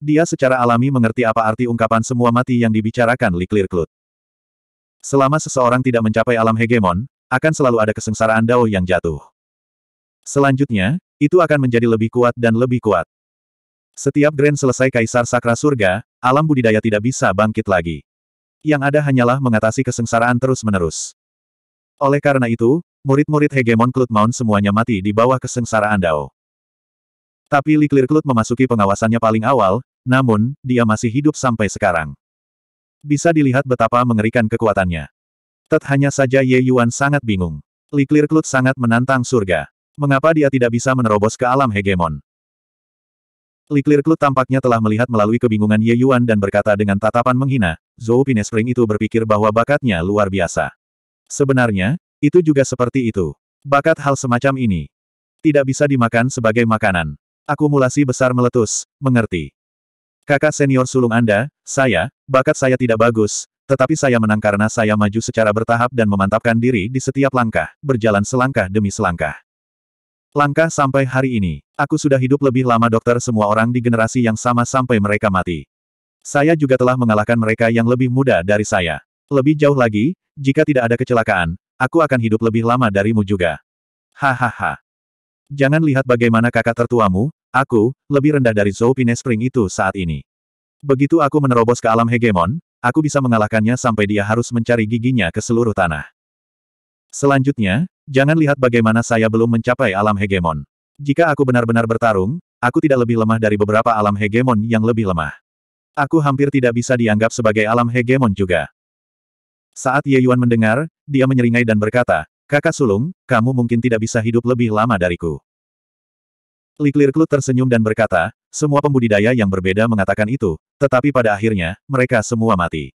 S1: Dia secara alami mengerti apa arti ungkapan semua mati yang dibicarakan Li Clearclut. Selama seseorang tidak mencapai alam hegemon, akan selalu ada kesengsaraan Dao yang jatuh. Selanjutnya, itu akan menjadi lebih kuat dan lebih kuat. Setiap grand selesai kaisar sakra surga, alam budidaya tidak bisa bangkit lagi. Yang ada hanyalah mengatasi kesengsaraan terus-menerus. Oleh karena itu, Murid-murid hegemon Clut Mount semuanya mati di bawah kesengsaraan Dao. Tapi Li Clear memasuki pengawasannya paling awal, namun, dia masih hidup sampai sekarang. Bisa dilihat betapa mengerikan kekuatannya. Tet hanya saja Ye Yuan sangat bingung. Li Clear sangat menantang surga. Mengapa dia tidak bisa menerobos ke alam hegemon? Li Clear tampaknya telah melihat melalui kebingungan Ye Yuan dan berkata dengan tatapan menghina, Zhou Pine Spring itu berpikir bahwa bakatnya luar biasa. Sebenarnya, itu juga seperti itu. Bakat hal semacam ini. Tidak bisa dimakan sebagai makanan. Akumulasi besar meletus, mengerti. Kakak senior sulung Anda, saya, bakat saya tidak bagus, tetapi saya menang karena saya maju secara bertahap dan memantapkan diri di setiap langkah, berjalan selangkah demi selangkah. Langkah sampai hari ini, aku sudah hidup lebih lama dokter semua orang di generasi yang sama sampai mereka mati. Saya juga telah mengalahkan mereka yang lebih muda dari saya. Lebih jauh lagi, jika tidak ada kecelakaan, aku akan hidup lebih lama darimu juga. Hahaha. Jangan lihat bagaimana kakak tertuamu, aku, lebih rendah dari Zhou Pine Spring itu saat ini. Begitu aku menerobos ke alam hegemon, aku bisa mengalahkannya sampai dia harus mencari giginya ke seluruh tanah. Selanjutnya, jangan lihat bagaimana saya belum mencapai alam hegemon. Jika aku benar-benar bertarung, aku tidak lebih lemah dari beberapa alam hegemon yang lebih lemah. Aku hampir tidak bisa dianggap sebagai alam hegemon juga. Saat Ye Yuan mendengar, dia menyeringai dan berkata, Kakak sulung, kamu mungkin tidak bisa hidup lebih lama dariku. Klut tersenyum dan berkata, semua pembudidaya yang berbeda mengatakan itu, tetapi pada akhirnya, mereka semua mati.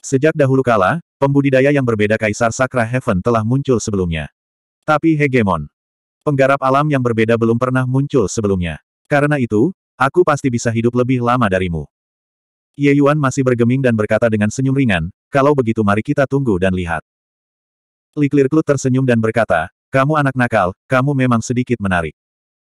S1: Sejak dahulu kala, pembudidaya yang berbeda Kaisar Sakra Heaven telah muncul sebelumnya. Tapi hegemon. Penggarap alam yang berbeda belum pernah muncul sebelumnya. Karena itu, aku pasti bisa hidup lebih lama darimu. Ye Yuan masih bergeming dan berkata dengan senyum ringan, kalau begitu mari kita tunggu dan lihat. Li Liklirklut tersenyum dan berkata, kamu anak nakal, kamu memang sedikit menarik.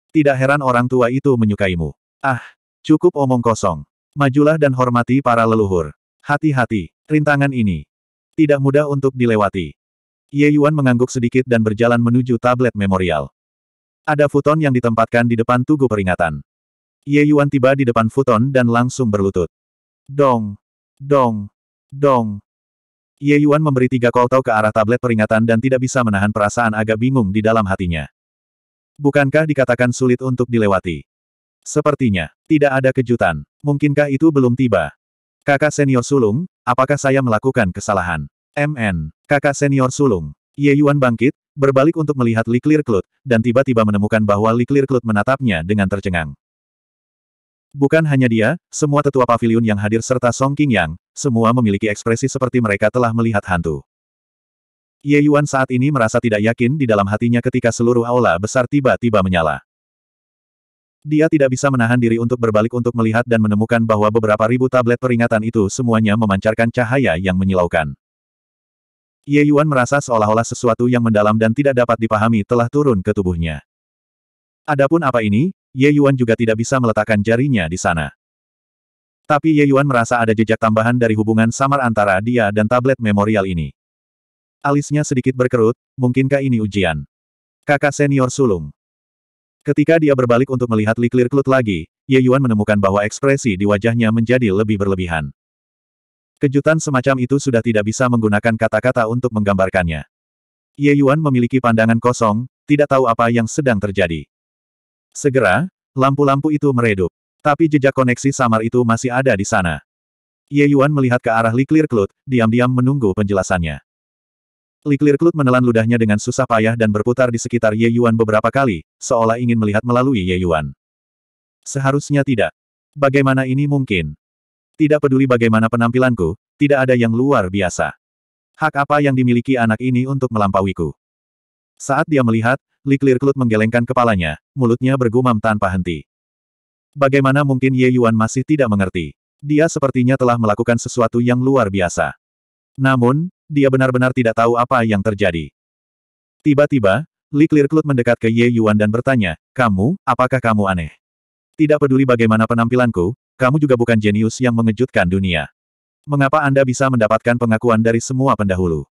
S1: Tidak heran orang tua itu menyukaimu. Ah, cukup omong kosong. Majulah dan hormati para leluhur. Hati-hati, rintangan ini. Tidak mudah untuk dilewati. Ye Yuan mengangguk sedikit dan berjalan menuju tablet memorial. Ada futon yang ditempatkan di depan tugu peringatan. Ye Yuan tiba di depan futon dan langsung berlutut. Dong, dong, dong. Ye Yuan memberi tiga koltau ke arah tablet peringatan dan tidak bisa menahan perasaan agak bingung di dalam hatinya. Bukankah dikatakan sulit untuk dilewati? Sepertinya, tidak ada kejutan. Mungkinkah itu belum tiba? Kakak senior sulung, apakah saya melakukan kesalahan? MN, kakak senior sulung. Ye Yuan bangkit, berbalik untuk melihat Clear Klut, dan tiba-tiba menemukan bahwa Clear Klut menatapnya dengan tercengang. Bukan hanya dia, semua tetua pavilion yang hadir serta Song King Yang, semua memiliki ekspresi seperti mereka telah melihat hantu. Ye Yuan saat ini merasa tidak yakin di dalam hatinya ketika seluruh aula besar tiba-tiba menyala. Dia tidak bisa menahan diri untuk berbalik untuk melihat dan menemukan bahwa beberapa ribu tablet peringatan itu semuanya memancarkan cahaya yang menyilaukan. Ye Yuan merasa seolah-olah sesuatu yang mendalam dan tidak dapat dipahami telah turun ke tubuhnya. Adapun apa ini, Ye Yuan juga tidak bisa meletakkan jarinya di sana. Tapi Ye Yuan merasa ada jejak tambahan dari hubungan samar antara dia dan tablet memorial ini. Alisnya sedikit berkerut, mungkinkah ini ujian? Kakak senior sulung. Ketika dia berbalik untuk melihat Li Clear Clut lagi, Ye Yuan menemukan bahwa ekspresi di wajahnya menjadi lebih berlebihan. Kejutan semacam itu sudah tidak bisa menggunakan kata-kata untuk menggambarkannya. Ye Yuan memiliki pandangan kosong, tidak tahu apa yang sedang terjadi. Segera, lampu-lampu itu meredup. Tapi jejak koneksi samar itu masih ada di sana. Ye Yuan melihat ke arah Li Clear Cloud, diam-diam menunggu penjelasannya. Li Clear Cloud menelan ludahnya dengan susah payah dan berputar di sekitar Ye Yuan beberapa kali, seolah ingin melihat melalui Ye Yuan. Seharusnya tidak. Bagaimana ini mungkin? Tidak peduli bagaimana penampilanku, tidak ada yang luar biasa. Hak apa yang dimiliki anak ini untuk melampauiku? Saat dia melihat, Li Clearclut menggelengkan kepalanya, mulutnya bergumam tanpa henti. Bagaimana mungkin Ye Yuan masih tidak mengerti? Dia sepertinya telah melakukan sesuatu yang luar biasa. Namun, dia benar-benar tidak tahu apa yang terjadi. Tiba-tiba, Li Clearclut mendekat ke Ye Yuan dan bertanya, Kamu, apakah kamu aneh? Tidak peduli bagaimana penampilanku, kamu juga bukan jenius yang mengejutkan dunia. Mengapa Anda bisa mendapatkan pengakuan dari semua pendahulu?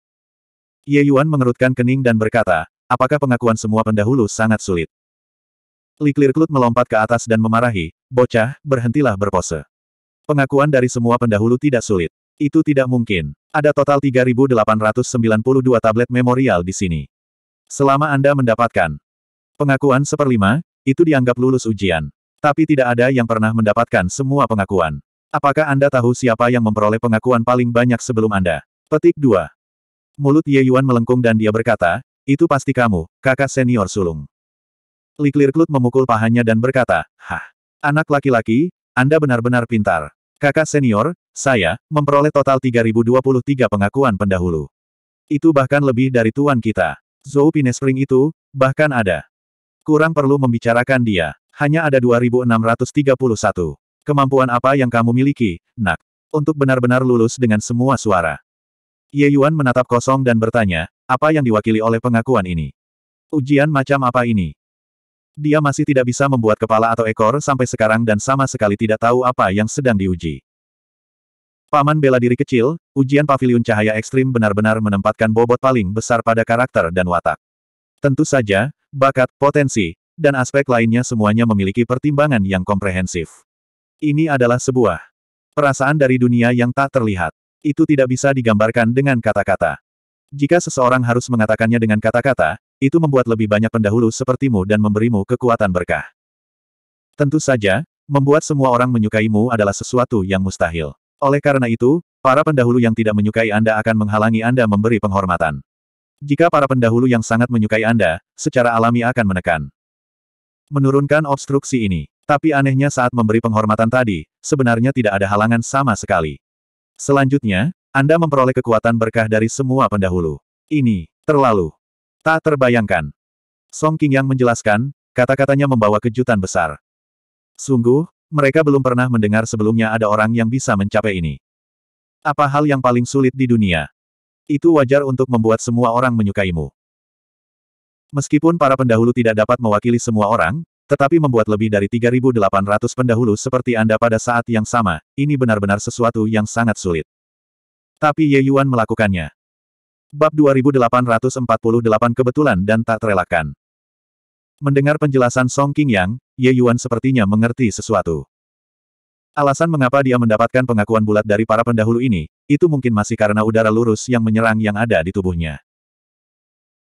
S1: Ye Yuan mengerutkan kening dan berkata, Apakah pengakuan semua pendahulu sangat sulit? Li Klut melompat ke atas dan memarahi, bocah, berhentilah berpose. Pengakuan dari semua pendahulu tidak sulit. Itu tidak mungkin. Ada total 3.892 tablet memorial di sini. Selama Anda mendapatkan pengakuan seperlima, itu dianggap lulus ujian. Tapi tidak ada yang pernah mendapatkan semua pengakuan. Apakah Anda tahu siapa yang memperoleh pengakuan paling banyak sebelum Anda? Petik 2. Mulut Ye Yuan melengkung dan dia berkata, itu pasti kamu, kakak senior sulung. Liklirklut memukul pahanya dan berkata, Hah, anak laki-laki, Anda benar-benar pintar. Kakak senior, saya, memperoleh total 3023 pengakuan pendahulu. Itu bahkan lebih dari tuan kita. Zhou Pinespring itu, bahkan ada. Kurang perlu membicarakan dia. Hanya ada 2631. Kemampuan apa yang kamu miliki, nak? Untuk benar-benar lulus dengan semua suara. Ye Yuan menatap kosong dan bertanya, apa yang diwakili oleh pengakuan ini? Ujian macam apa ini? Dia masih tidak bisa membuat kepala atau ekor sampai sekarang dan sama sekali tidak tahu apa yang sedang diuji. Paman bela diri kecil, ujian pavilion cahaya ekstrim benar-benar menempatkan bobot paling besar pada karakter dan watak. Tentu saja, bakat, potensi, dan aspek lainnya semuanya memiliki pertimbangan yang komprehensif. Ini adalah sebuah perasaan dari dunia yang tak terlihat. Itu tidak bisa digambarkan dengan kata-kata. Jika seseorang harus mengatakannya dengan kata-kata, itu membuat lebih banyak pendahulu sepertimu dan memberimu kekuatan berkah. Tentu saja, membuat semua orang menyukaimu adalah sesuatu yang mustahil. Oleh karena itu, para pendahulu yang tidak menyukai Anda akan menghalangi Anda memberi penghormatan. Jika para pendahulu yang sangat menyukai Anda, secara alami akan menekan. Menurunkan obstruksi ini. Tapi anehnya saat memberi penghormatan tadi, sebenarnya tidak ada halangan sama sekali. Selanjutnya, anda memperoleh kekuatan berkah dari semua pendahulu. Ini, terlalu. Tak terbayangkan. Song King yang menjelaskan, kata-katanya membawa kejutan besar. Sungguh, mereka belum pernah mendengar sebelumnya ada orang yang bisa mencapai ini. Apa hal yang paling sulit di dunia? Itu wajar untuk membuat semua orang menyukaimu. Meskipun para pendahulu tidak dapat mewakili semua orang, tetapi membuat lebih dari 3.800 pendahulu seperti Anda pada saat yang sama, ini benar-benar sesuatu yang sangat sulit. Tapi Ye Yuan melakukannya. Bab 2848 kebetulan dan tak terelakkan. Mendengar penjelasan Song King Yang, Ye Yuan sepertinya mengerti sesuatu. Alasan mengapa dia mendapatkan pengakuan bulat dari para pendahulu ini, itu mungkin masih karena udara lurus yang menyerang yang ada di tubuhnya.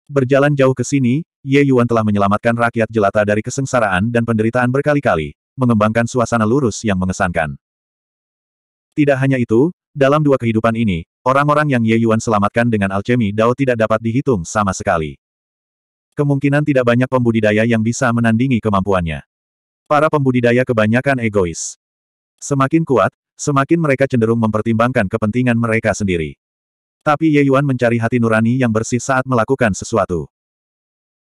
S1: Berjalan jauh ke sini, Ye Yuan telah menyelamatkan rakyat jelata dari kesengsaraan dan penderitaan berkali-kali, mengembangkan suasana lurus yang mengesankan. Tidak hanya itu, dalam dua kehidupan ini, orang-orang yang Ye Yuan selamatkan dengan alchemy Dao tidak dapat dihitung sama sekali. Kemungkinan tidak banyak pembudidaya yang bisa menandingi kemampuannya. Para pembudidaya kebanyakan egois. Semakin kuat, semakin mereka cenderung mempertimbangkan kepentingan mereka sendiri. Tapi Ye Yuan mencari hati nurani yang bersih saat melakukan sesuatu.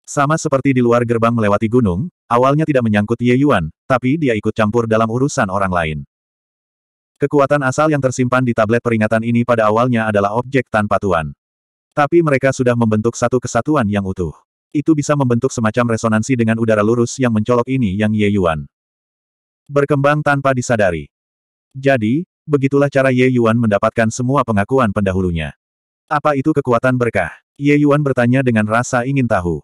S1: Sama seperti di luar gerbang melewati gunung, awalnya tidak menyangkut Ye Yuan, tapi dia ikut campur dalam urusan orang lain. Kekuatan asal yang tersimpan di tablet peringatan ini pada awalnya adalah objek tanpa tuan. Tapi mereka sudah membentuk satu kesatuan yang utuh. Itu bisa membentuk semacam resonansi dengan udara lurus yang mencolok ini yang Ye Yuan. Berkembang tanpa disadari. Jadi, begitulah cara Ye Yuan mendapatkan semua pengakuan pendahulunya. Apa itu kekuatan berkah? Ye Yuan bertanya dengan rasa ingin tahu.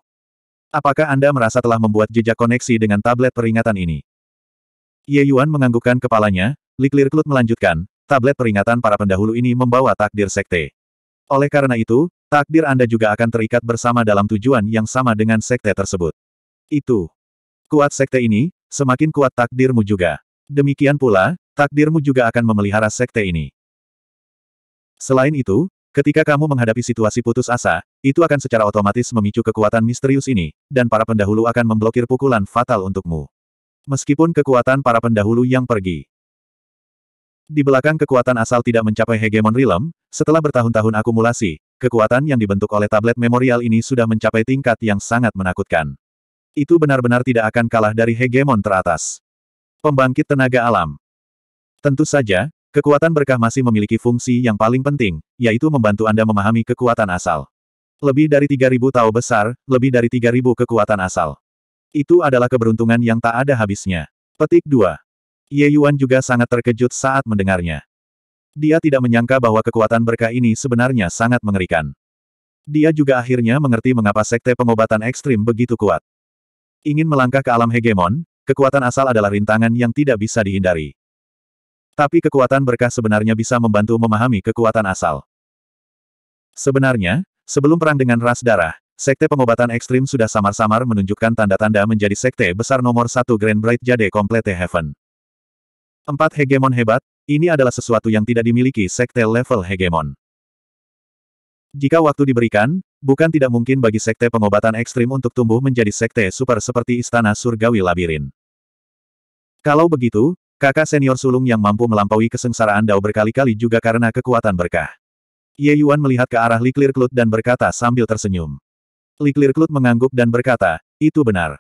S1: Apakah Anda merasa telah membuat jejak koneksi dengan tablet peringatan ini? Ye Yuan menganggukkan kepalanya, Liklir Klut melanjutkan, tablet peringatan para pendahulu ini membawa takdir sekte. Oleh karena itu, takdir Anda juga akan terikat bersama dalam tujuan yang sama dengan sekte tersebut. Itu. Kuat sekte ini, semakin kuat takdirmu juga. Demikian pula, takdirmu juga akan memelihara sekte ini. Selain itu, ketika kamu menghadapi situasi putus asa, itu akan secara otomatis memicu kekuatan misterius ini, dan para pendahulu akan memblokir pukulan fatal untukmu. Meskipun kekuatan para pendahulu yang pergi di belakang kekuatan asal tidak mencapai hegemon realm, setelah bertahun-tahun akumulasi, kekuatan yang dibentuk oleh tablet memorial ini sudah mencapai tingkat yang sangat menakutkan. Itu benar-benar tidak akan kalah dari hegemon teratas. Pembangkit tenaga alam. Tentu saja, kekuatan berkah masih memiliki fungsi yang paling penting, yaitu membantu Anda memahami kekuatan asal. Lebih dari 3.000 tahu besar, lebih dari 3.000 kekuatan asal. Itu adalah keberuntungan yang tak ada habisnya. Petik 2. Ye Yuan juga sangat terkejut saat mendengarnya. Dia tidak menyangka bahwa kekuatan berkah ini sebenarnya sangat mengerikan. Dia juga akhirnya mengerti mengapa sekte pengobatan ekstrim begitu kuat. Ingin melangkah ke alam hegemon, kekuatan asal adalah rintangan yang tidak bisa dihindari. Tapi kekuatan berkah sebenarnya bisa membantu memahami kekuatan asal. Sebenarnya, sebelum perang dengan ras darah, sekte pengobatan ekstrim sudah samar-samar menunjukkan tanda-tanda menjadi sekte besar nomor satu Grand Bright Jade Complete Heaven. Empat hegemon hebat, ini adalah sesuatu yang tidak dimiliki sekte level hegemon. Jika waktu diberikan, bukan tidak mungkin bagi sekte pengobatan ekstrim untuk tumbuh menjadi sekte super seperti Istana Surgawi Labirin. Kalau begitu, kakak senior sulung yang mampu melampaui kesengsaraan Dao berkali-kali juga karena kekuatan berkah. Ye Yuan melihat ke arah Liklir Klut dan berkata sambil tersenyum. Liklir Klut mengangguk dan berkata, itu benar.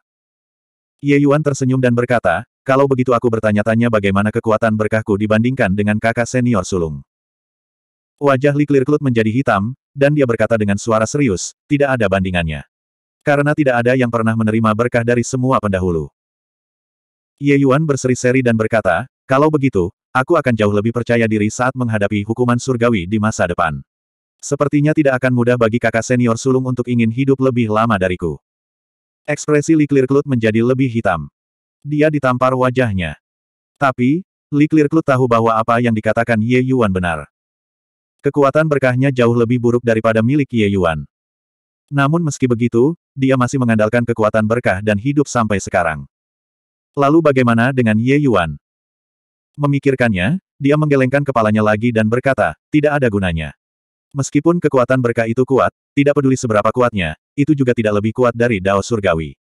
S1: Ye Yuan tersenyum dan berkata, kalau begitu aku bertanya-tanya bagaimana kekuatan berkahku dibandingkan dengan kakak senior sulung. Wajah Li Clearclut menjadi hitam, dan dia berkata dengan suara serius, tidak ada bandingannya. Karena tidak ada yang pernah menerima berkah dari semua pendahulu. Ye Yuan berseri-seri dan berkata, kalau begitu, aku akan jauh lebih percaya diri saat menghadapi hukuman surgawi di masa depan. Sepertinya tidak akan mudah bagi kakak senior sulung untuk ingin hidup lebih lama dariku. Ekspresi Li Clearclut menjadi lebih hitam dia ditampar wajahnya. Tapi, Li Clearclut tahu bahwa apa yang dikatakan Ye Yuan benar. Kekuatan berkahnya jauh lebih buruk daripada milik Ye Yuan. Namun meski begitu, dia masih mengandalkan kekuatan berkah dan hidup sampai sekarang. Lalu bagaimana dengan Ye Yuan? Memikirkannya, dia menggelengkan kepalanya lagi dan berkata, tidak ada gunanya. Meskipun kekuatan berkah itu kuat, tidak peduli seberapa kuatnya, itu juga tidak lebih kuat dari Dao Surgawi.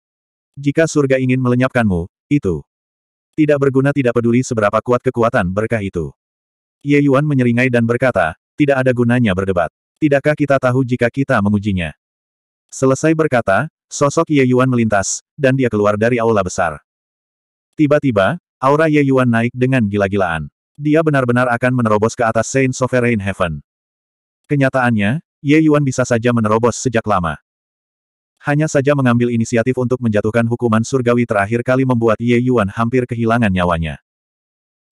S1: Jika surga ingin melenyapkanmu, itu. Tidak berguna tidak peduli seberapa kuat kekuatan berkah itu. Ye Yuan menyeringai dan berkata, tidak ada gunanya berdebat. Tidakkah kita tahu jika kita mengujinya? Selesai berkata, sosok Ye Yuan melintas, dan dia keluar dari aula besar. Tiba-tiba, aura Ye Yuan naik dengan gila-gilaan. Dia benar-benar akan menerobos ke atas Saint Sovereign Heaven. Kenyataannya, Ye Yuan bisa saja menerobos sejak lama hanya saja mengambil inisiatif untuk menjatuhkan hukuman surgawi terakhir kali membuat Ye Yuan hampir kehilangan nyawanya.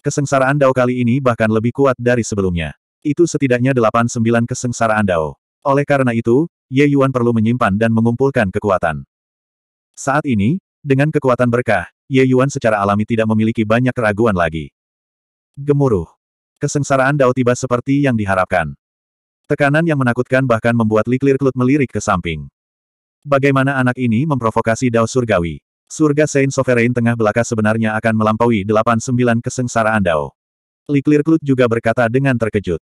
S1: Kesengsaraan Dao kali ini bahkan lebih kuat dari sebelumnya. Itu setidaknya delapan sembilan kesengsaraan Dao. Oleh karena itu, Ye Yuan perlu menyimpan dan mengumpulkan kekuatan. Saat ini, dengan kekuatan berkah, Ye Yuan secara alami tidak memiliki banyak keraguan lagi. Gemuruh. Kesengsaraan Dao tiba seperti yang diharapkan. Tekanan yang menakutkan bahkan membuat Liklir Klut melirik ke samping. Bagaimana anak ini memprovokasi Dao Surgawi? Surga Saint Sovereign tengah belaka sebenarnya akan melampaui 89 kesengsaraan Dao. Li Clearclut juga berkata dengan terkejut.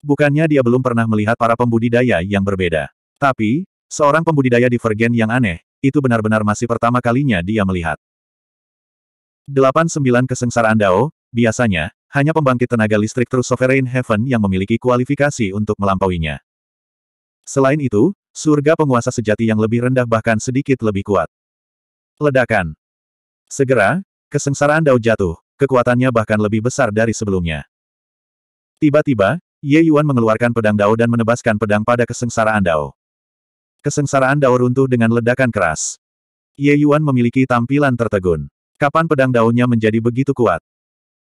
S1: Bukannya dia belum pernah melihat para pembudidaya yang berbeda. Tapi, seorang pembudidaya divergen yang aneh, itu benar-benar masih pertama kalinya dia melihat. 89 kesengsaraan Dao, biasanya, hanya pembangkit tenaga listrik True Sovereign Heaven yang memiliki kualifikasi untuk melampauinya. Selain itu, Surga penguasa sejati yang lebih rendah bahkan sedikit lebih kuat. Ledakan. Segera, kesengsaraan Dao jatuh, kekuatannya bahkan lebih besar dari sebelumnya. Tiba-tiba, Ye Yuan mengeluarkan pedang Dao dan menebaskan pedang pada kesengsaraan Dao. Kesengsaraan Dao runtuh dengan ledakan keras. Ye Yuan memiliki tampilan tertegun. Kapan pedang dao menjadi begitu kuat?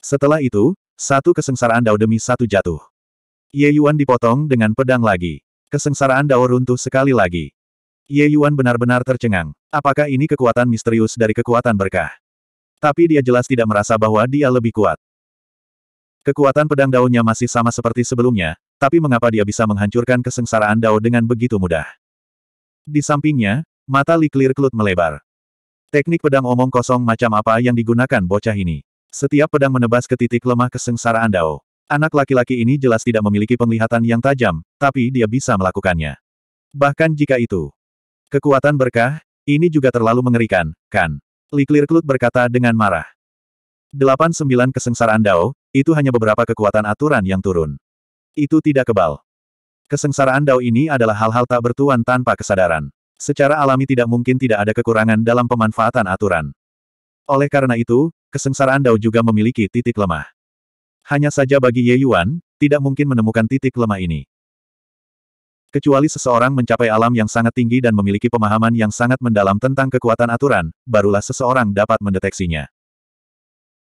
S1: Setelah itu, satu kesengsaraan Dao demi satu jatuh. Ye Yuan dipotong dengan pedang lagi. Kesengsaraan Dao runtuh sekali lagi. Ye Yuan benar-benar tercengang. Apakah ini kekuatan misterius dari kekuatan berkah? Tapi dia jelas tidak merasa bahwa dia lebih kuat. Kekuatan pedang daunnya masih sama seperti sebelumnya, tapi mengapa dia bisa menghancurkan kesengsaraan Dao dengan begitu mudah? Di sampingnya, mata Li Clear melebar. Teknik pedang omong kosong macam apa yang digunakan bocah ini? Setiap pedang menebas ke titik lemah kesengsaraan Dao. Anak laki-laki ini jelas tidak memiliki penglihatan yang tajam, tapi dia bisa melakukannya. Bahkan jika itu kekuatan berkah, ini juga terlalu mengerikan, kan? Liklirklut berkata dengan marah. Delapan sembilan kesengsaraan Dao, itu hanya beberapa kekuatan aturan yang turun. Itu tidak kebal. Kesengsaraan Dao ini adalah hal-hal tak bertuan tanpa kesadaran. Secara alami tidak mungkin tidak ada kekurangan dalam pemanfaatan aturan. Oleh karena itu, kesengsaraan Dao juga memiliki titik lemah. Hanya saja bagi Ye Yuan, tidak mungkin menemukan titik lemah ini. Kecuali seseorang mencapai alam yang sangat tinggi dan memiliki pemahaman yang sangat mendalam tentang kekuatan aturan, barulah seseorang dapat mendeteksinya.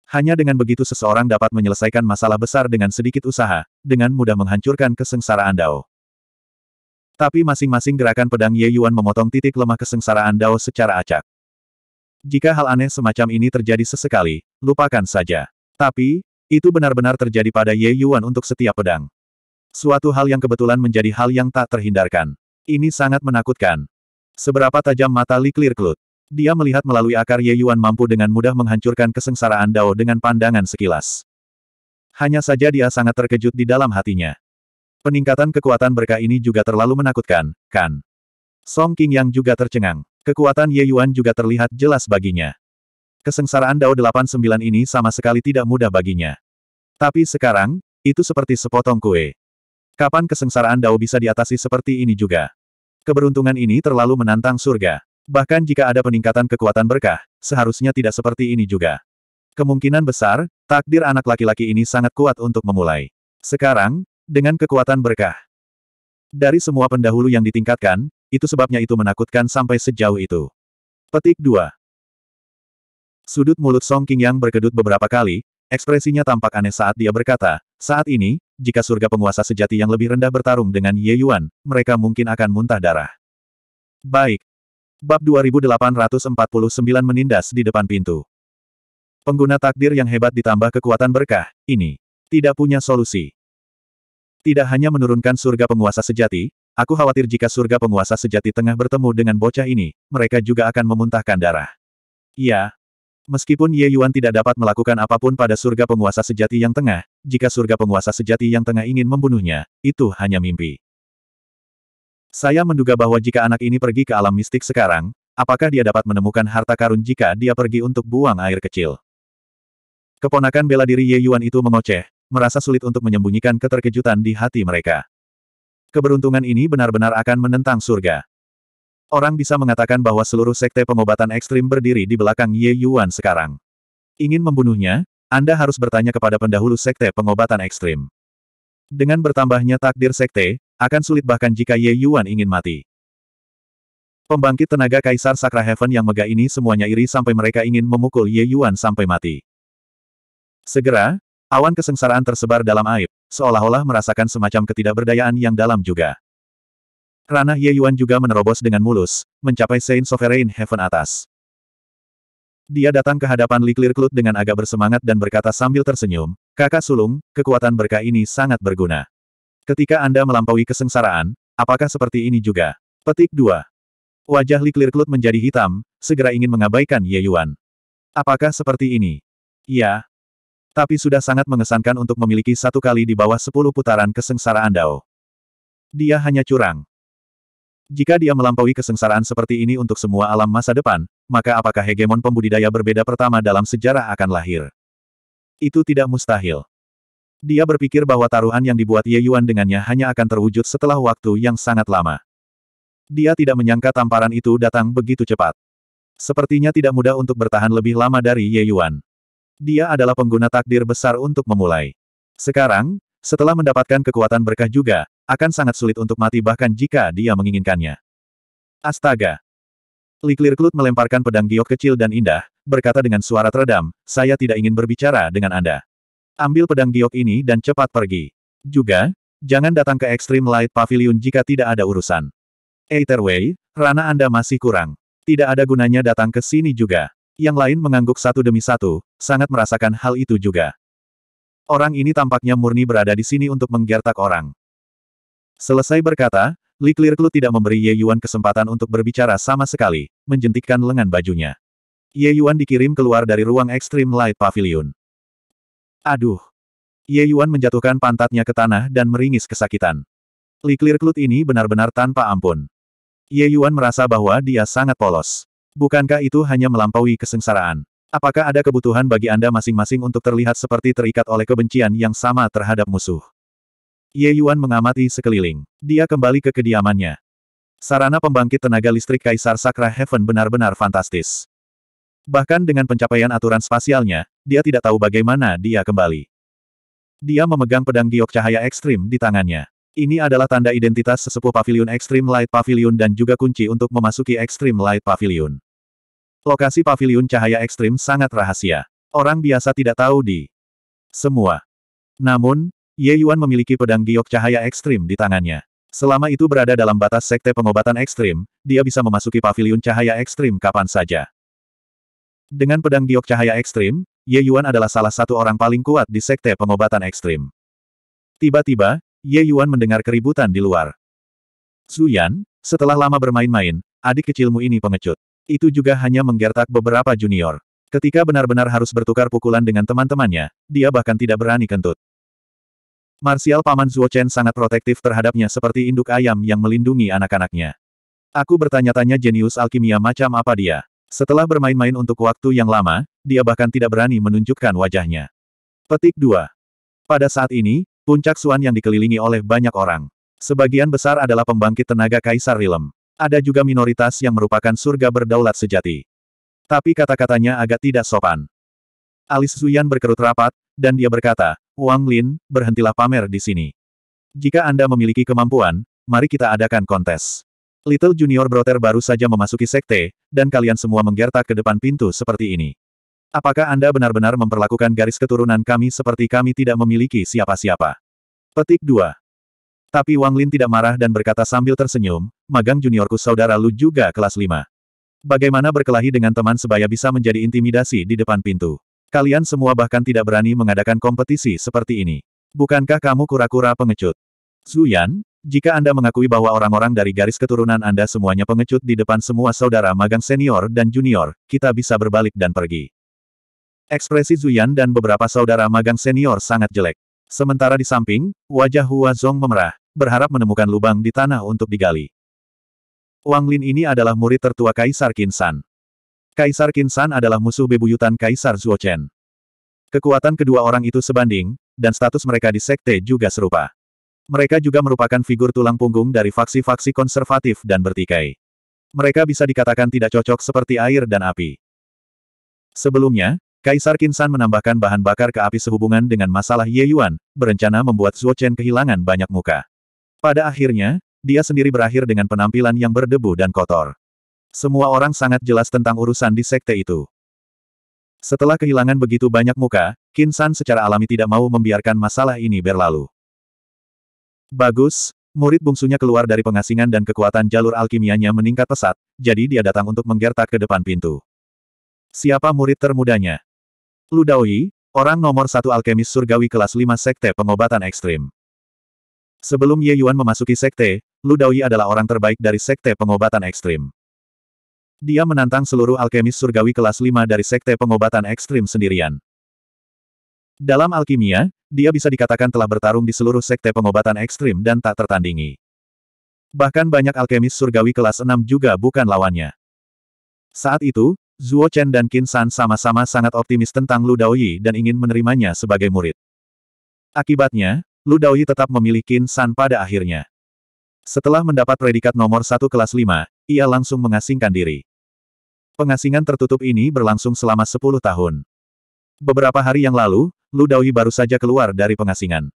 S1: Hanya dengan begitu seseorang dapat menyelesaikan masalah besar dengan sedikit usaha, dengan mudah menghancurkan kesengsaraan Dao. Tapi masing-masing gerakan pedang Ye Yuan memotong titik lemah kesengsaraan Dao secara acak. Jika hal aneh semacam ini terjadi sesekali, lupakan saja. Tapi, itu benar-benar terjadi pada Ye Yuan untuk setiap pedang. Suatu hal yang kebetulan menjadi hal yang tak terhindarkan. Ini sangat menakutkan. Seberapa tajam mata Li Clear Cloud? Dia melihat melalui akar Ye Yuan mampu dengan mudah menghancurkan kesengsaraan Dao dengan pandangan sekilas. Hanya saja dia sangat terkejut di dalam hatinya. Peningkatan kekuatan berkah ini juga terlalu menakutkan, kan? Song King yang juga tercengang. Kekuatan Ye Yuan juga terlihat jelas baginya. Kesengsaraan Dao 89 ini sama sekali tidak mudah baginya. Tapi sekarang, itu seperti sepotong kue. Kapan kesengsaraan Dao bisa diatasi seperti ini juga? Keberuntungan ini terlalu menantang surga. Bahkan jika ada peningkatan kekuatan berkah, seharusnya tidak seperti ini juga. Kemungkinan besar, takdir anak laki-laki ini sangat kuat untuk memulai. Sekarang, dengan kekuatan berkah. Dari semua pendahulu yang ditingkatkan, itu sebabnya itu menakutkan sampai sejauh itu. Petik 2. Sudut mulut Song King yang berkedut beberapa kali, ekspresinya tampak aneh saat dia berkata, saat ini, jika surga penguasa sejati yang lebih rendah bertarung dengan Ye Yuan, mereka mungkin akan muntah darah. Baik. Bab 2849 menindas di depan pintu. Pengguna takdir yang hebat ditambah kekuatan berkah, ini tidak punya solusi. Tidak hanya menurunkan surga penguasa sejati, Aku khawatir jika surga penguasa sejati tengah bertemu dengan bocah ini, mereka juga akan memuntahkan darah. Ya. Meskipun Ye Yuan tidak dapat melakukan apapun pada surga penguasa sejati yang tengah, jika surga penguasa sejati yang tengah ingin membunuhnya, itu hanya mimpi. Saya menduga bahwa jika anak ini pergi ke alam mistik sekarang, apakah dia dapat menemukan harta karun jika dia pergi untuk buang air kecil. Keponakan bela diri Ye Yuan itu mengoceh, merasa sulit untuk menyembunyikan keterkejutan di hati mereka. Keberuntungan ini benar-benar akan menentang surga. Orang bisa mengatakan bahwa seluruh sekte pengobatan ekstrim berdiri di belakang Ye Yuan sekarang. Ingin membunuhnya? Anda harus bertanya kepada pendahulu sekte pengobatan ekstrim. Dengan bertambahnya takdir sekte, akan sulit bahkan jika Ye Yuan ingin mati. Pembangkit tenaga Kaisar Sakra Heaven yang megah ini semuanya iri sampai mereka ingin memukul Ye Yuan sampai mati. Segera, awan kesengsaraan tersebar dalam aib, seolah-olah merasakan semacam ketidakberdayaan yang dalam juga. Ranah Ye Yuan juga menerobos dengan mulus, mencapai Saint Sovereign Heaven atas. Dia datang ke hadapan Li Clear Cloud dengan agak bersemangat dan berkata sambil tersenyum, Kakak sulung, kekuatan berkah ini sangat berguna. Ketika Anda melampaui kesengsaraan, apakah seperti ini juga? Petik 2. Wajah Li Clear Cloud menjadi hitam, segera ingin mengabaikan Ye Yuan. Apakah seperti ini? Ya. Tapi sudah sangat mengesankan untuk memiliki satu kali di bawah sepuluh putaran kesengsaraan Dao. Dia hanya curang. Jika dia melampaui kesengsaraan seperti ini untuk semua alam masa depan, maka apakah hegemon pembudidaya berbeda pertama dalam sejarah akan lahir? Itu tidak mustahil. Dia berpikir bahwa taruhan yang dibuat Ye Yuan dengannya hanya akan terwujud setelah waktu yang sangat lama. Dia tidak menyangka tamparan itu datang begitu cepat. Sepertinya tidak mudah untuk bertahan lebih lama dari Ye Yuan. Dia adalah pengguna takdir besar untuk memulai. Sekarang, setelah mendapatkan kekuatan berkah juga, akan sangat sulit untuk mati bahkan jika dia menginginkannya. Astaga! Liklir Klut melemparkan pedang giok kecil dan indah, berkata dengan suara teredam, saya tidak ingin berbicara dengan Anda. Ambil pedang giok ini dan cepat pergi. Juga, jangan datang ke Extreme Light Pavilion jika tidak ada urusan. Either rana Anda masih kurang. Tidak ada gunanya datang ke sini juga. Yang lain mengangguk satu demi satu, sangat merasakan hal itu juga. Orang ini tampaknya murni berada di sini untuk menggertak orang. Selesai berkata, Li Klirklu tidak memberi Ye Yuan kesempatan untuk berbicara sama sekali, menjentikkan lengan bajunya. Ye Yuan dikirim keluar dari ruang Ekstrim Light Pavilion. Aduh! Ye Yuan menjatuhkan pantatnya ke tanah dan meringis kesakitan. Li Klirklut ini benar-benar tanpa ampun. Ye Yuan merasa bahwa dia sangat polos. Bukankah itu hanya melampaui kesengsaraan? Apakah ada kebutuhan bagi Anda masing-masing untuk terlihat seperti terikat oleh kebencian yang sama terhadap musuh? Ye Yuan mengamati sekeliling. Dia kembali ke kediamannya. Sarana pembangkit tenaga listrik Kaisar Sakra Heaven benar-benar fantastis. Bahkan dengan pencapaian aturan spasialnya, dia tidak tahu bagaimana dia kembali. Dia memegang pedang giok cahaya ekstrim di tangannya. Ini adalah tanda identitas sesepuh Pavilion Extreme Light Pavilion dan juga kunci untuk memasuki Extreme Light Pavilion. Lokasi Pavilion Cahaya Ekstrim sangat rahasia. Orang biasa tidak tahu di semua. Namun, Ye Yuan memiliki pedang giok cahaya ekstrim di tangannya. Selama itu berada dalam batas sekte pengobatan ekstrim, dia bisa memasuki pavilion cahaya ekstrim kapan saja. Dengan pedang giok cahaya ekstrim, Ye Yuan adalah salah satu orang paling kuat di sekte pengobatan ekstrim. Tiba-tiba, Ye Yuan mendengar keributan di luar. Yan, setelah lama bermain-main, adik kecilmu ini pengecut. Itu juga hanya menggertak beberapa junior. Ketika benar-benar harus bertukar pukulan dengan teman-temannya, dia bahkan tidak berani kentut. Marsial paman Zuo Chen sangat protektif terhadapnya seperti induk ayam yang melindungi anak-anaknya. Aku bertanya-tanya jenius alkimia macam apa dia. Setelah bermain-main untuk waktu yang lama, dia bahkan tidak berani menunjukkan wajahnya. Petik 2. Pada saat ini, puncak Suan yang dikelilingi oleh banyak orang. Sebagian besar adalah pembangkit tenaga Kaisar Rilem. Ada juga minoritas yang merupakan surga berdaulat sejati. Tapi kata-katanya agak tidak sopan. Alis Zuyan berkerut rapat, dan dia berkata, Wang Lin, berhentilah pamer di sini. Jika Anda memiliki kemampuan, mari kita adakan kontes. Little Junior Brother baru saja memasuki sekte, dan kalian semua menggertak ke depan pintu seperti ini. Apakah Anda benar-benar memperlakukan garis keturunan kami seperti kami tidak memiliki siapa-siapa? Petik 2. Tapi Wang Lin tidak marah dan berkata sambil tersenyum, magang juniorku saudara Lu juga kelas 5. Bagaimana berkelahi dengan teman sebaya bisa menjadi intimidasi di depan pintu? Kalian semua bahkan tidak berani mengadakan kompetisi seperti ini. Bukankah kamu kura-kura pengecut? Zuyan, jika Anda mengakui bahwa orang-orang dari garis keturunan Anda semuanya pengecut di depan semua saudara magang senior dan junior, kita bisa berbalik dan pergi. Ekspresi Zuyan dan beberapa saudara magang senior sangat jelek. Sementara di samping, wajah Hua Zong memerah, berharap menemukan lubang di tanah untuk digali. Wang Lin ini adalah murid tertua Kaisar Kinsan. Kaisar Kinsan adalah musuh bebuyutan Kaisar Zuochen. Kekuatan kedua orang itu sebanding, dan status mereka di sekte juga serupa. Mereka juga merupakan figur tulang punggung dari faksi-faksi konservatif dan bertikai. Mereka bisa dikatakan tidak cocok seperti air dan api. Sebelumnya, Kaisar Kinsan menambahkan bahan bakar ke api sehubungan dengan masalah Ye Yuan, berencana membuat Zuo Chen kehilangan banyak muka. Pada akhirnya, dia sendiri berakhir dengan penampilan yang berdebu dan kotor. Semua orang sangat jelas tentang urusan di sekte itu. Setelah kehilangan begitu banyak muka, Qin San secara alami tidak mau membiarkan masalah ini berlalu. Bagus, murid bungsunya keluar dari pengasingan dan kekuatan jalur alkimianya meningkat pesat, jadi dia datang untuk menggertak ke depan pintu. Siapa murid termudanya? Lu orang nomor satu alkemis surgawi kelas 5 sekte pengobatan ekstrim. Sebelum Ye Yuan memasuki sekte, Lu adalah orang terbaik dari sekte pengobatan ekstrim. Dia menantang seluruh alkemis surgawi kelas 5 dari sekte pengobatan ekstrim sendirian. Dalam alkimia, dia bisa dikatakan telah bertarung di seluruh sekte pengobatan ekstrim dan tak tertandingi. Bahkan banyak alkemis surgawi kelas 6 juga bukan lawannya. Saat itu, Zuo Chen dan Qin San sama-sama sangat optimis tentang Lu Daoyi dan ingin menerimanya sebagai murid. Akibatnya, Lu Daoyi tetap memilih Qin San pada akhirnya. Setelah mendapat predikat nomor satu kelas 5, ia langsung mengasingkan diri. Pengasingan tertutup ini berlangsung selama 10 tahun. Beberapa hari yang lalu, Lu Daoyi baru saja keluar dari pengasingan.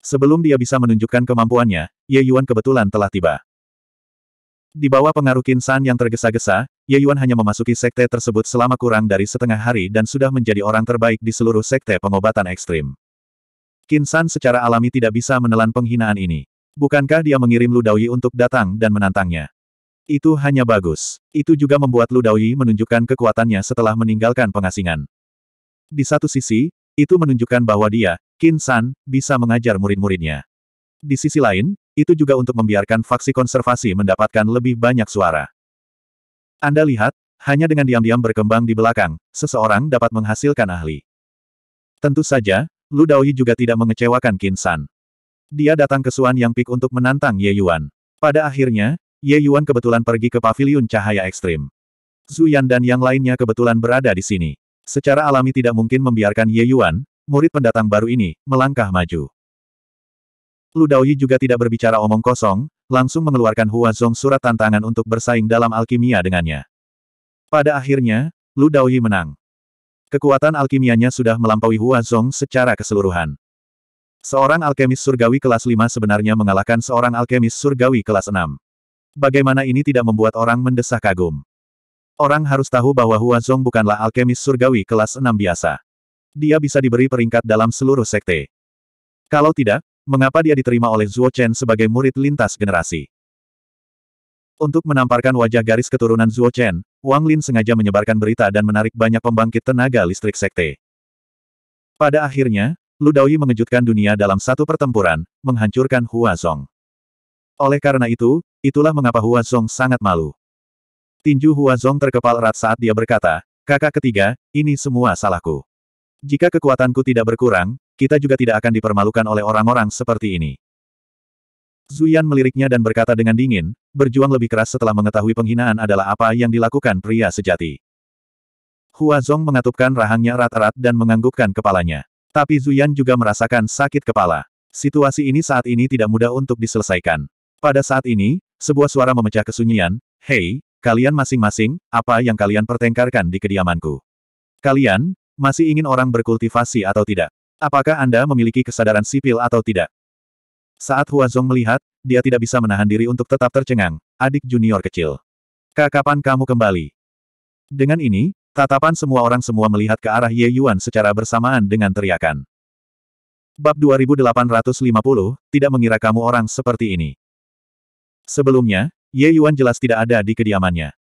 S1: Sebelum dia bisa menunjukkan kemampuannya, Ye Yuan kebetulan telah tiba. Di bawah pengaruh Kinsan yang tergesa-gesa, Ye Yuan hanya memasuki sekte tersebut selama kurang dari setengah hari dan sudah menjadi orang terbaik di seluruh sekte pengobatan ekstrim. Kinsan secara alami tidak bisa menelan penghinaan ini. Bukankah dia mengirim Lu Daoyi untuk datang dan menantangnya? Itu hanya bagus. Itu juga membuat Lu Daoyi menunjukkan kekuatannya setelah meninggalkan pengasingan. Di satu sisi, itu menunjukkan bahwa dia, Qin San, bisa mengajar murid-muridnya. Di sisi lain, itu juga untuk membiarkan faksi konservasi mendapatkan lebih banyak suara. Anda lihat, hanya dengan diam-diam berkembang di belakang, seseorang dapat menghasilkan ahli. Tentu saja, Lu Daoyi juga tidak mengecewakan Qin San. Dia datang ke Suan Yang Pik untuk menantang Ye Yuan. Pada akhirnya, Ye Yuan kebetulan pergi ke paviliun cahaya ekstrim. Zhu Yan dan yang lainnya kebetulan berada di sini. Secara alami tidak mungkin membiarkan Ye Yuan, murid pendatang baru ini, melangkah maju. Lu Daoyi juga tidak berbicara omong kosong, langsung mengeluarkan Hua Zhong surat tantangan untuk bersaing dalam alkimia dengannya. Pada akhirnya, Lu Daoyi menang. Kekuatan alkimianya sudah melampaui Hua Zhong secara keseluruhan. Seorang alkemis surgawi kelas 5 sebenarnya mengalahkan seorang alkemis surgawi kelas 6. Bagaimana ini tidak membuat orang mendesah kagum? Orang harus tahu bahwa Huazong bukanlah alkemis surgawi kelas 6 biasa. Dia bisa diberi peringkat dalam seluruh sekte. Kalau tidak, mengapa dia diterima oleh Zuo Chen sebagai murid lintas generasi? Untuk menamparkan wajah garis keturunan Zuo Chen, Wang Lin sengaja menyebarkan berita dan menarik banyak pembangkit tenaga listrik sekte. Pada akhirnya, Daoyi mengejutkan dunia dalam satu pertempuran, menghancurkan Hua Zhong. Oleh karena itu, Itulah mengapa Hua Zong sangat malu. Tinju Hua Zong terkepal erat saat dia berkata, kakak ketiga, ini semua salahku. Jika kekuatanku tidak berkurang, kita juga tidak akan dipermalukan oleh orang-orang seperti ini. Zuyan meliriknya dan berkata dengan dingin, berjuang lebih keras setelah mengetahui penghinaan adalah apa yang dilakukan pria sejati. Hua Zong mengatupkan rahangnya erat-erat dan menganggukkan kepalanya. Tapi Zuyan juga merasakan sakit kepala. Situasi ini saat ini tidak mudah untuk diselesaikan. Pada saat ini, sebuah suara memecah kesunyian, Hei, kalian masing-masing, apa yang kalian pertengkarkan di kediamanku? Kalian, masih ingin orang berkultivasi atau tidak? Apakah Anda memiliki kesadaran sipil atau tidak? Saat Huazong melihat, dia tidak bisa menahan diri untuk tetap tercengang, adik junior kecil. Kakapan kamu kembali? Dengan ini, tatapan semua orang semua melihat ke arah Ye Yuan secara bersamaan dengan teriakan. Bab 2850, tidak mengira kamu orang seperti ini. Sebelumnya, Ye Yuan jelas tidak ada di kediamannya.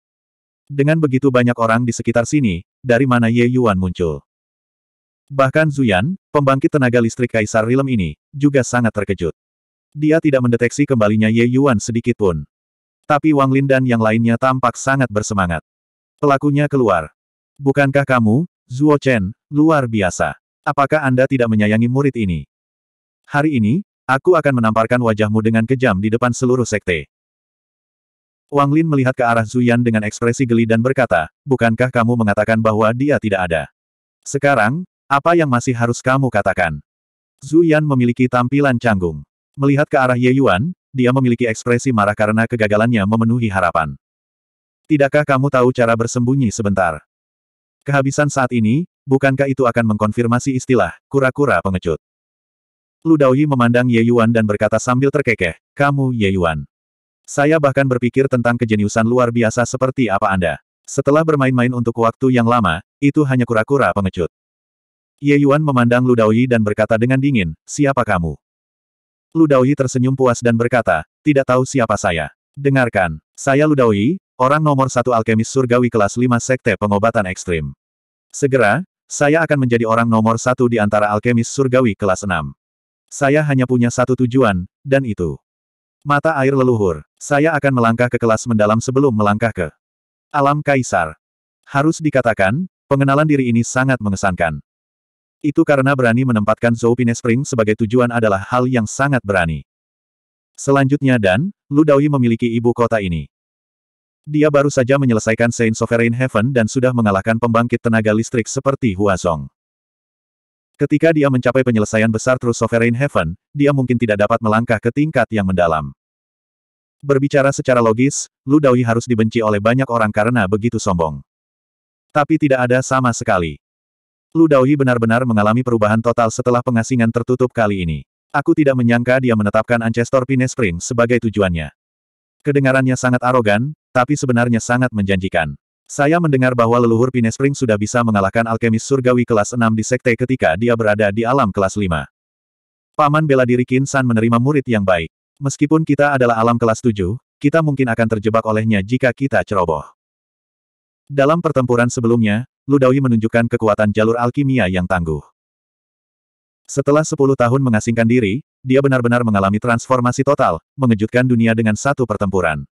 S1: Dengan begitu banyak orang di sekitar sini, dari mana Ye Yuan muncul? Bahkan Zuyan, pembangkit tenaga listrik Kaisar Rilem ini, juga sangat terkejut. Dia tidak mendeteksi kembalinya Ye Yuan sedikit pun. Tapi Wang Lin dan yang lainnya tampak sangat bersemangat. Pelakunya keluar. Bukankah kamu, Zuo Chen, luar biasa? Apakah Anda tidak menyayangi murid ini? Hari ini, aku akan menamparkan wajahmu dengan kejam di depan seluruh sekte. Wang Lin melihat ke arah Zuyan dengan ekspresi geli dan berkata, bukankah kamu mengatakan bahwa dia tidak ada? Sekarang, apa yang masih harus kamu katakan? Zuyan memiliki tampilan canggung. Melihat ke arah Ye Yuan, dia memiliki ekspresi marah karena kegagalannya memenuhi harapan. Tidakkah kamu tahu cara bersembunyi sebentar? Kehabisan saat ini, bukankah itu akan mengkonfirmasi istilah, kura-kura pengecut? Lu Daoyi memandang Ye Yuan dan berkata sambil terkekeh, kamu Ye Yuan. Saya bahkan berpikir tentang kejeniusan luar biasa seperti apa Anda. Setelah bermain-main untuk waktu yang lama, itu hanya kura-kura pengecut. Ye Yuan memandang Lu Daoyi dan berkata dengan dingin, siapa kamu? Lu Daoyi tersenyum puas dan berkata, tidak tahu siapa saya. Dengarkan, saya Lu Daoyi, orang nomor satu alkemis surgawi kelas 5 sekte pengobatan ekstrim. Segera, saya akan menjadi orang nomor satu di antara alkemis surgawi kelas 6. Saya hanya punya satu tujuan, dan itu. Mata air leluhur. Saya akan melangkah ke kelas mendalam sebelum melangkah ke alam kaisar. Harus dikatakan, pengenalan diri ini sangat mengesankan. Itu karena berani menempatkan Pine Spring sebagai tujuan adalah hal yang sangat berani. Selanjutnya dan, Ludawi memiliki ibu kota ini. Dia baru saja menyelesaikan Saint Sovereign Heaven dan sudah mengalahkan pembangkit tenaga listrik seperti Huazong. Ketika dia mencapai penyelesaian besar True Sovereign Heaven, dia mungkin tidak dapat melangkah ke tingkat yang mendalam. Berbicara secara logis, Lu Daoyi harus dibenci oleh banyak orang karena begitu sombong. Tapi tidak ada sama sekali. Lu Daoyi benar-benar mengalami perubahan total setelah pengasingan tertutup kali ini. Aku tidak menyangka dia menetapkan Ancestor Pine Spring sebagai tujuannya. Kedengarannya sangat arogan, tapi sebenarnya sangat menjanjikan. Saya mendengar bahwa leluhur Pine Spring sudah bisa mengalahkan alkemis surgawi kelas 6 di sekte ketika dia berada di alam kelas 5. Paman bela diri Kinsan menerima murid yang baik. Meskipun kita adalah alam kelas 7, kita mungkin akan terjebak olehnya jika kita ceroboh. Dalam pertempuran sebelumnya, Ludawi menunjukkan kekuatan jalur alkimia yang tangguh. Setelah 10 tahun mengasingkan diri, dia benar-benar mengalami transformasi total, mengejutkan dunia dengan satu pertempuran.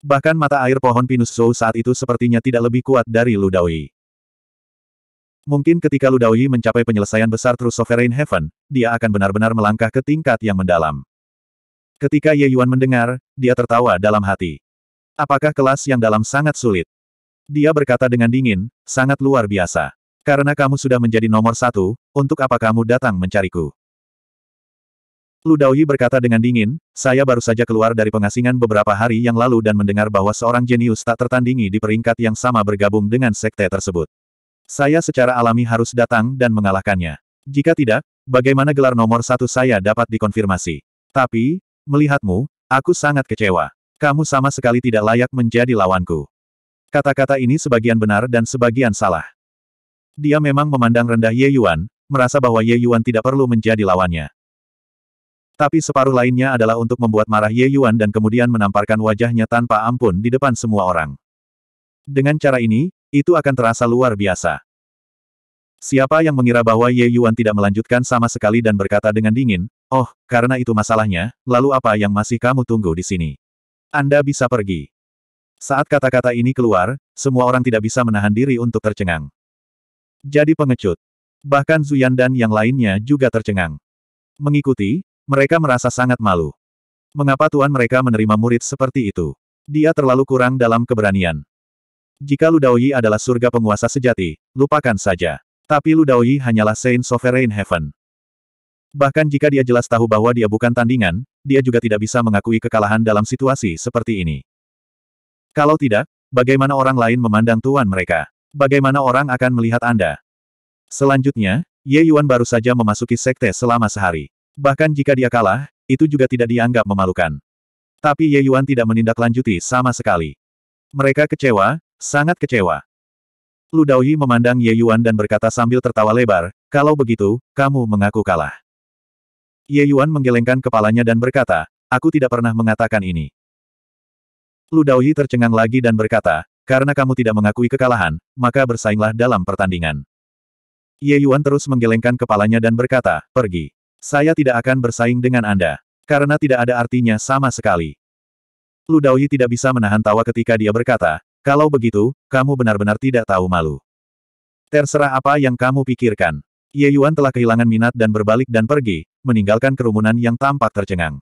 S1: Bahkan mata air pohon Pinus Zhou saat itu sepertinya tidak lebih kuat dari Ludawi. Mungkin ketika Ludawi mencapai penyelesaian besar True Sovereign Heaven, dia akan benar-benar melangkah ke tingkat yang mendalam. Ketika Ye Yuan mendengar, dia tertawa dalam hati. Apakah kelas yang dalam sangat sulit? Dia berkata dengan dingin, sangat luar biasa. Karena kamu sudah menjadi nomor satu, untuk apa kamu datang mencariku? Lu Daoyi berkata dengan dingin, saya baru saja keluar dari pengasingan beberapa hari yang lalu dan mendengar bahwa seorang jenius tak tertandingi di peringkat yang sama bergabung dengan sekte tersebut. Saya secara alami harus datang dan mengalahkannya. Jika tidak, bagaimana gelar nomor satu saya dapat dikonfirmasi? Tapi, Melihatmu, aku sangat kecewa. Kamu sama sekali tidak layak menjadi lawanku. Kata-kata ini sebagian benar dan sebagian salah. Dia memang memandang rendah Ye Yuan, merasa bahwa Ye Yuan tidak perlu menjadi lawannya. Tapi separuh lainnya adalah untuk membuat marah Ye Yuan dan kemudian menamparkan wajahnya tanpa ampun di depan semua orang. Dengan cara ini, itu akan terasa luar biasa. Siapa yang mengira bahwa Ye Yuan tidak melanjutkan sama sekali dan berkata dengan dingin, Oh, karena itu masalahnya, lalu apa yang masih kamu tunggu di sini? Anda bisa pergi. Saat kata-kata ini keluar, semua orang tidak bisa menahan diri untuk tercengang. Jadi pengecut. Bahkan Zuyan dan yang lainnya juga tercengang. Mengikuti, mereka merasa sangat malu. Mengapa tuan mereka menerima murid seperti itu? Dia terlalu kurang dalam keberanian. Jika Lu adalah surga penguasa sejati, lupakan saja. Tapi Lu Daoyi hanyalah Saint Sovereign Heaven. Bahkan jika dia jelas tahu bahwa dia bukan tandingan, dia juga tidak bisa mengakui kekalahan dalam situasi seperti ini. Kalau tidak, bagaimana orang lain memandang tuan mereka? Bagaimana orang akan melihat Anda? Selanjutnya, Ye Yuan baru saja memasuki sekte selama sehari. Bahkan jika dia kalah, itu juga tidak dianggap memalukan. Tapi Ye Yuan tidak menindaklanjuti sama sekali. Mereka kecewa, sangat kecewa. Lu Daoyi memandang Ye Yuan dan berkata sambil tertawa lebar, kalau begitu, kamu mengaku kalah. Ye Yuan menggelengkan kepalanya dan berkata, aku tidak pernah mengatakan ini. Lu Daoyi tercengang lagi dan berkata, karena kamu tidak mengakui kekalahan, maka bersainglah dalam pertandingan. Ye Yuan terus menggelengkan kepalanya dan berkata, pergi. Saya tidak akan bersaing dengan Anda. Karena tidak ada artinya sama sekali. Lu Daoyi tidak bisa menahan tawa ketika dia berkata, kalau begitu, kamu benar-benar tidak tahu malu. Terserah apa yang kamu pikirkan. Ye Yuan telah kehilangan minat dan berbalik dan pergi, meninggalkan kerumunan yang tampak tercengang.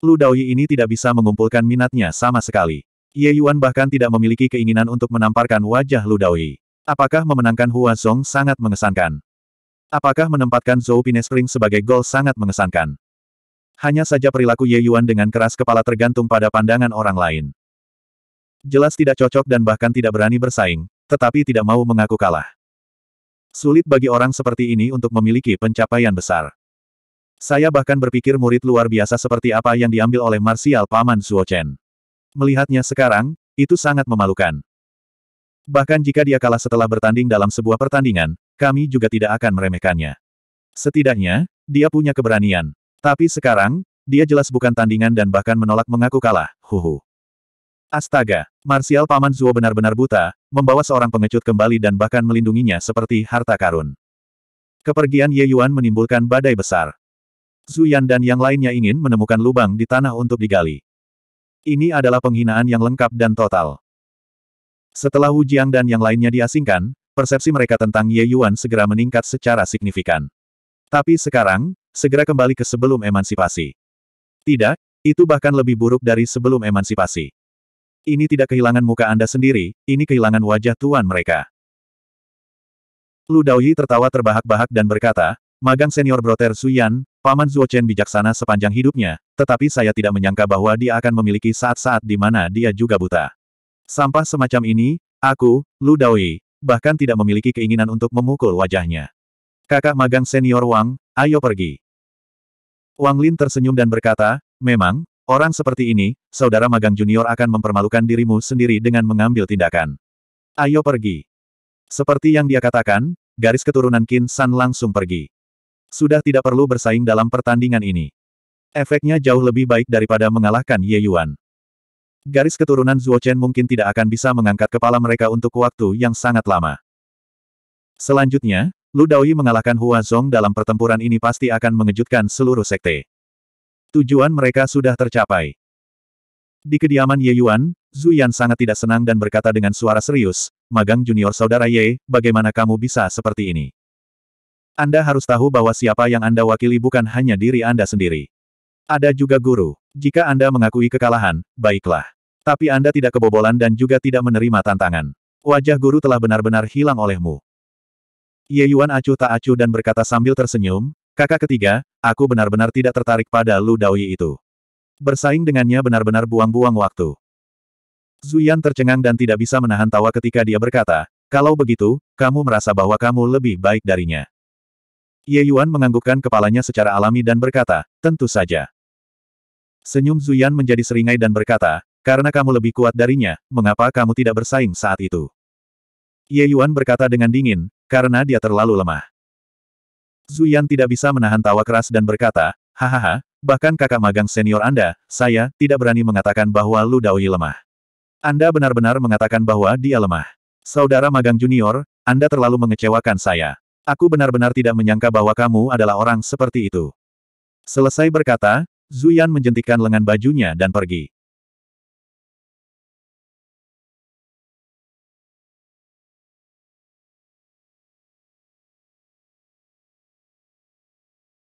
S1: Lu Daoyi ini tidak bisa mengumpulkan minatnya sama sekali. Ye Yuan bahkan tidak memiliki keinginan untuk menamparkan wajah Lu Daoyi. Apakah memenangkan Hua Zong sangat mengesankan? Apakah menempatkan Zhou Pinespring sebagai gol sangat mengesankan? Hanya saja perilaku Ye Yuan dengan keras kepala tergantung pada pandangan orang lain jelas tidak cocok dan bahkan tidak berani bersaing, tetapi tidak mau mengaku kalah. Sulit bagi orang seperti ini untuk memiliki pencapaian besar. Saya bahkan berpikir murid luar biasa seperti apa yang diambil oleh Marsial Paman Chen. Melihatnya sekarang, itu sangat memalukan. Bahkan jika dia kalah setelah bertanding dalam sebuah pertandingan, kami juga tidak akan meremehkannya. Setidaknya, dia punya keberanian. Tapi sekarang, dia jelas bukan tandingan dan bahkan menolak mengaku kalah, huhu. Astaga, Marsial Paman Zuo benar-benar buta, membawa seorang pengecut kembali dan bahkan melindunginya seperti harta karun. Kepergian Ye Yuan menimbulkan badai besar. Zuyan dan yang lainnya ingin menemukan lubang di tanah untuk digali. Ini adalah penghinaan yang lengkap dan total. Setelah Wu Jiang dan yang lainnya diasingkan, persepsi mereka tentang Ye Yuan segera meningkat secara signifikan. Tapi sekarang, segera kembali ke sebelum emansipasi. Tidak, itu bahkan lebih buruk dari sebelum emansipasi. Ini tidak kehilangan muka Anda sendiri, ini kehilangan wajah tuan mereka. Lu Daoyi tertawa terbahak-bahak dan berkata, Magang senior Broter Suyan, Paman Zuo Chen bijaksana sepanjang hidupnya, tetapi saya tidak menyangka bahwa dia akan memiliki saat-saat di mana dia juga buta. Sampah semacam ini, aku, Lu Daoyi, bahkan tidak memiliki keinginan untuk memukul wajahnya. Kakak magang senior Wang, ayo pergi. Wang Lin tersenyum dan berkata, memang, Orang seperti ini, saudara magang junior akan mempermalukan dirimu sendiri dengan mengambil tindakan. Ayo pergi. Seperti yang dia katakan, garis keturunan Qin San langsung pergi. Sudah tidak perlu bersaing dalam pertandingan ini. Efeknya jauh lebih baik daripada mengalahkan Ye Yuan. Garis keturunan Zuo Chen mungkin tidak akan bisa mengangkat kepala mereka untuk waktu yang sangat lama. Selanjutnya, Lu Daoyi mengalahkan Hua Zong dalam pertempuran ini pasti akan mengejutkan seluruh sekte. Tujuan mereka sudah tercapai. Di kediaman Ye Yuan, Zhu Yan sangat tidak senang dan berkata dengan suara serius, Magang junior saudara Ye, bagaimana kamu bisa seperti ini? Anda harus tahu bahwa siapa yang Anda wakili bukan hanya diri Anda sendiri. Ada juga guru. Jika Anda mengakui kekalahan, baiklah. Tapi Anda tidak kebobolan dan juga tidak menerima tantangan. Wajah guru telah benar-benar hilang olehmu. Ye Yuan acuh tak acuh dan berkata sambil tersenyum, Kakak ketiga, aku benar-benar tidak tertarik pada Lu Daoyi itu. Bersaing dengannya benar-benar buang-buang waktu. Zuyan tercengang dan tidak bisa menahan tawa ketika dia berkata, kalau begitu, kamu merasa bahwa kamu lebih baik darinya. Ye Yuan menganggukkan kepalanya secara alami dan berkata, tentu saja. Senyum Zuyan menjadi seringai dan berkata, karena kamu lebih kuat darinya, mengapa kamu tidak bersaing saat itu? Ye Yuan berkata dengan dingin, karena dia terlalu lemah. Zuyan tidak bisa menahan tawa keras dan berkata, hahaha, bahkan kakak magang senior Anda, saya, tidak berani mengatakan bahwa Lu Daoyi lemah. Anda benar-benar mengatakan bahwa dia lemah. Saudara magang junior, Anda terlalu mengecewakan saya. Aku benar-benar tidak menyangka bahwa kamu adalah orang seperti itu. Selesai berkata, Zuyan menjentikan lengan bajunya dan pergi.